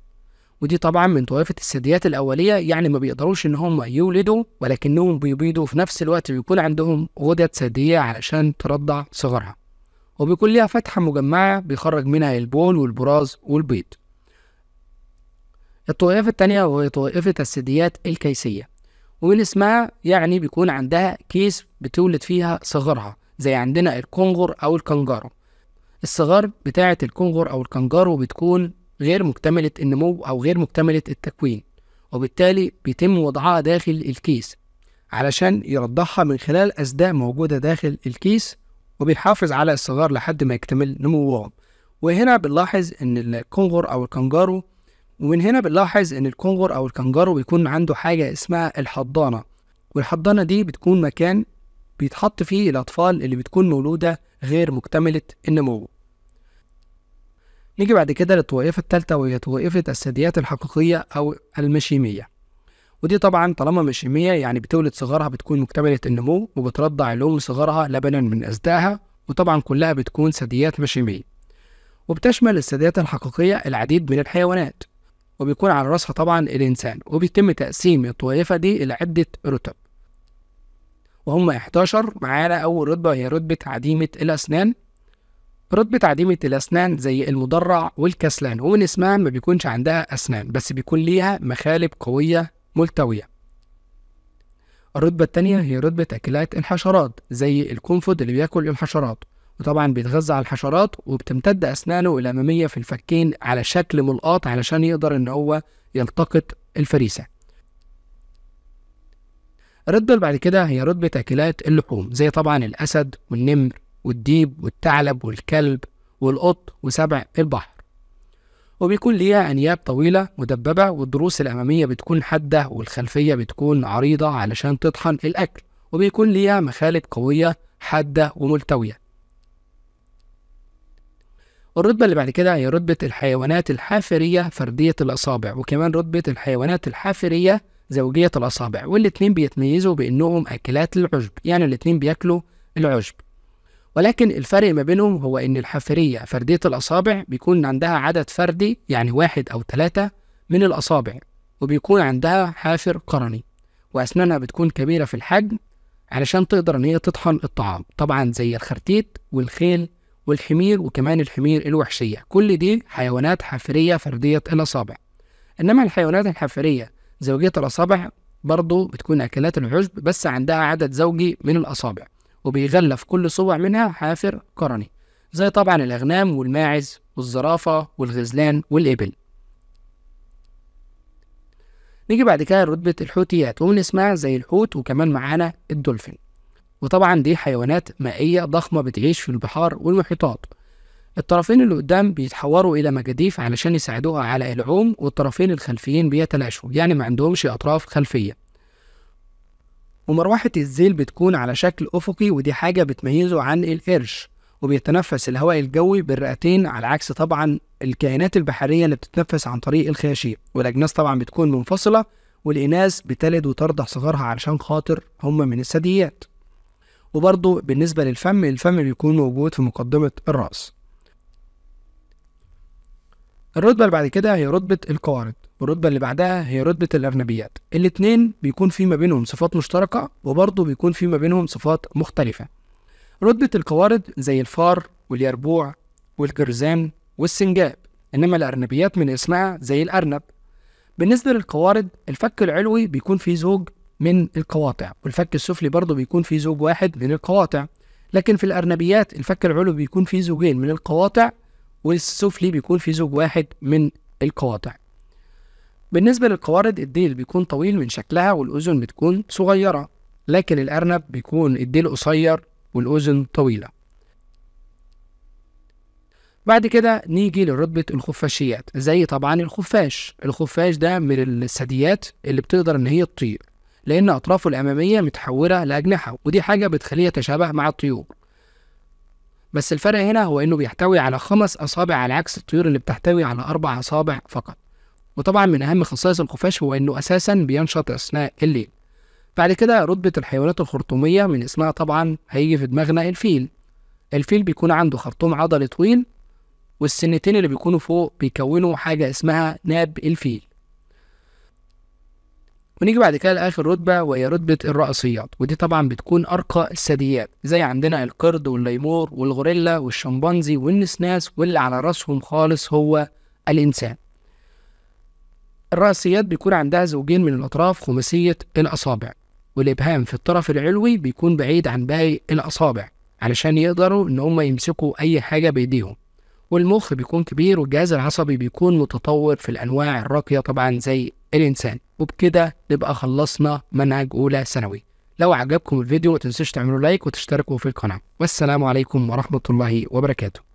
ودي طبعا من طوائف الثدييات الأولية يعني ما بيقدروش إن هم يولدوا ولكنهم بيبيضوا في نفس الوقت بيكون عندهم غدد ثديية علشان ترضع صغارها وبيكون ليها فتحة مجمعة بيخرج منها البول والبراز والبيض الطوائف التانية وهي طوائفة الثدييات الكيسية اسمها يعني بيكون عندها كيس بتولد فيها صغرها زي عندنا الكونغر أو الكنجارو الصغار بتاعة الكونغر أو الكنجارو بتكون غير مكتملة النمو أو غير مكتملة التكوين وبالتالي بيتم وضعها داخل الكيس علشان يرضعها من خلال أسداء موجودة داخل الكيس وبيحافظ على الصغار لحد ما يكتمل نموهم وهنا بنلاحظ إن الكونغر أو الكنجارو ومن هنا بنلاحظ ان الكونغر او الكنجارو بيكون عنده حاجه اسمها الحضانه والحضانه دي بتكون مكان بيتحط فيه الاطفال اللي بتكون مولوده غير مكتمله النمو نيجي بعد كده للطائفه الثالثه وهي طائفه الثدييات الحقيقيه او المشيميه ودي طبعا طالما مشيميه يعني بتولد صغارها بتكون مكتمله النمو وبترضع الام صغارها لبنا من اسداها وطبعا كلها بتكون ثدييات مشيميه وبتشمل الثدييات الحقيقيه العديد من الحيوانات وبيكون على رأسها طبعا الإنسان وبيتم تقسيم الطائفة دي إلى عدة رتب وهم 11 معانا أول رتبة هي رتبة عديمة الأسنان رتبة عديمة الأسنان زي المدرع والكسلان ومن اسمها ما بيكونش عندها أسنان بس بيكون ليها مخالب قوية ملتوية الرتبة التانية هي رتبة أكلات الحشرات زي الكنفد اللي بياكل الحشرات وطبعا بيتغذى على الحشرات وبتمتد اسنانه الاماميه في الفكين على شكل ملقاط علشان يقدر ان هو يلتقط الفريسه الردل بعد كده هي رتبة أكلات اللحوم زي طبعا الأسد والنمر والديب والثعلب والكلب والقط وسبع البحر وبيكون ليها أنياب طويلة مدببة والضروس الأمامية بتكون حادة والخلفية بتكون عريضة علشان تطحن الأكل وبيكون ليها مخالب قوية حادة وملتوية الرتبة اللي بعد كده هي رتبة الحيوانات الحافرية فردية الأصابع وكمان رتبة الحيوانات الحافرية زوجية الأصابع والاتنين بيتميزوا بأنهم أكلات العشب يعني الاتنين بياكلوا العشب ولكن الفرق ما بينهم هو إن الحافرية فردية الأصابع بيكون عندها عدد فردي يعني واحد أو ثلاثة من الأصابع وبيكون عندها حافر قرني وأسنانها بتكون كبيرة في الحجم علشان تقدر إن هي تطحن الطعام طبعا زي الخرتيت والخيل والحمير وكمان الحمير الوحشية كل دي حيوانات حفرية فردية الأصابع إنما الحيوانات الحفرية زوجية الأصابع برضه بتكون أكلات العشب بس عندها عدد زوجي من الأصابع وبيغلف كل صبع منها حافر قرني زي طبعا الأغنام والماعز والزرافة والغزلان والإبل نيجي بعد كده لرتبة الحوتيات ونسمع زي الحوت وكمان معانا الدولفين وطبعا دي حيوانات مائية ضخمة بتعيش في البحار والمحيطات الطرفين اللي قدام بيتحوروا إلى مجاديف علشان يساعدوها على العوم والطرفين الخلفيين بيتلاشوا يعني ما عندهمش أطراف خلفية ومروحة الذيل بتكون على شكل أفقي ودي حاجة بتميزه عن القرش وبيتنفس الهواء الجوي بالرئتين على عكس طبعا الكائنات البحرية اللي بتتنفس عن طريق الخياشيم والأجناس طبعا بتكون منفصلة والإناث بتلد وترضع صغارها علشان خاطر هم من الثدييات وبرضه بالنسبة للفم الفم بيكون موجود في مقدمة الرأس الرتبة اللي بعد كده هي رتبة القوارض والرتبة اللي بعدها هي رتبة الأرنبيات الاتنين بيكون في ما بينهم صفات مشتركة وبرضه بيكون في ما بينهم صفات مختلفة رتبة القوارض زي الفار واليربوع والجرزان والسنجاب إنما الأرنبيات من اسمها زي الأرنب بالنسبة للقوارض الفك العلوي بيكون فيه زوج من القواطع والفك السفلي برضه بيكون فيه زوج واحد من القواطع لكن في الأرنبيات الفك العلوي بيكون فيه زوجين من القواطع والسفلي بيكون فيه زوج واحد من القواطع بالنسبة للقوارض الديل بيكون طويل من شكلها والأذن بتكون صغيرة لكن الأرنب بيكون الديل قصير والأذن طويلة بعد كده نيجي لرتبة الخفاشيات زي طبعا الخفاش الخفاش ده من الثدييات اللي بتقدر إن هي تطير لأن أطرافه الأمامية متحورة لأجنحة ودي حاجة بتخليه يتشابه مع الطيور بس الفرق هنا هو إنه بيحتوي على خمس أصابع على عكس الطيور اللي بتحتوي على أربع أصابع فقط وطبعا من أهم خصائص الخفاش هو إنه أساسا بينشط أثناء الليل بعد كده رتبة الحيوانات الخرطومية من اسمها طبعا هيجي في دماغنا الفيل الفيل بيكون عنده خرطوم عضلي طويل والسنتين اللي بيكونوا فوق بيكونوا حاجة اسمها ناب الفيل ونيجي بعد كده لاخر رتبه وهي رتبه الرأسيات ودي طبعا بتكون ارقى الثدييات زي عندنا القرد والليمور والغوريلا والشمبانزي والنسناس واللي على راسهم خالص هو الانسان الرأسيات بيكون عندها زوجين من الاطراف خماسيه الاصابع والابهام في الطرف العلوي بيكون بعيد عن باقي الاصابع علشان يقدروا ان هم يمسكوا اي حاجه بايديهم والمخ بيكون كبير والجهاز العصبي بيكون متطور في الانواع الراقيه طبعا زي الانسان وبكده نبقى خلصنا منهج أولى ثانوي لو عجبكم الفيديو ما تنسوش تعملوا لايك وتشتركوا في القناة والسلام عليكم ورحمة الله وبركاته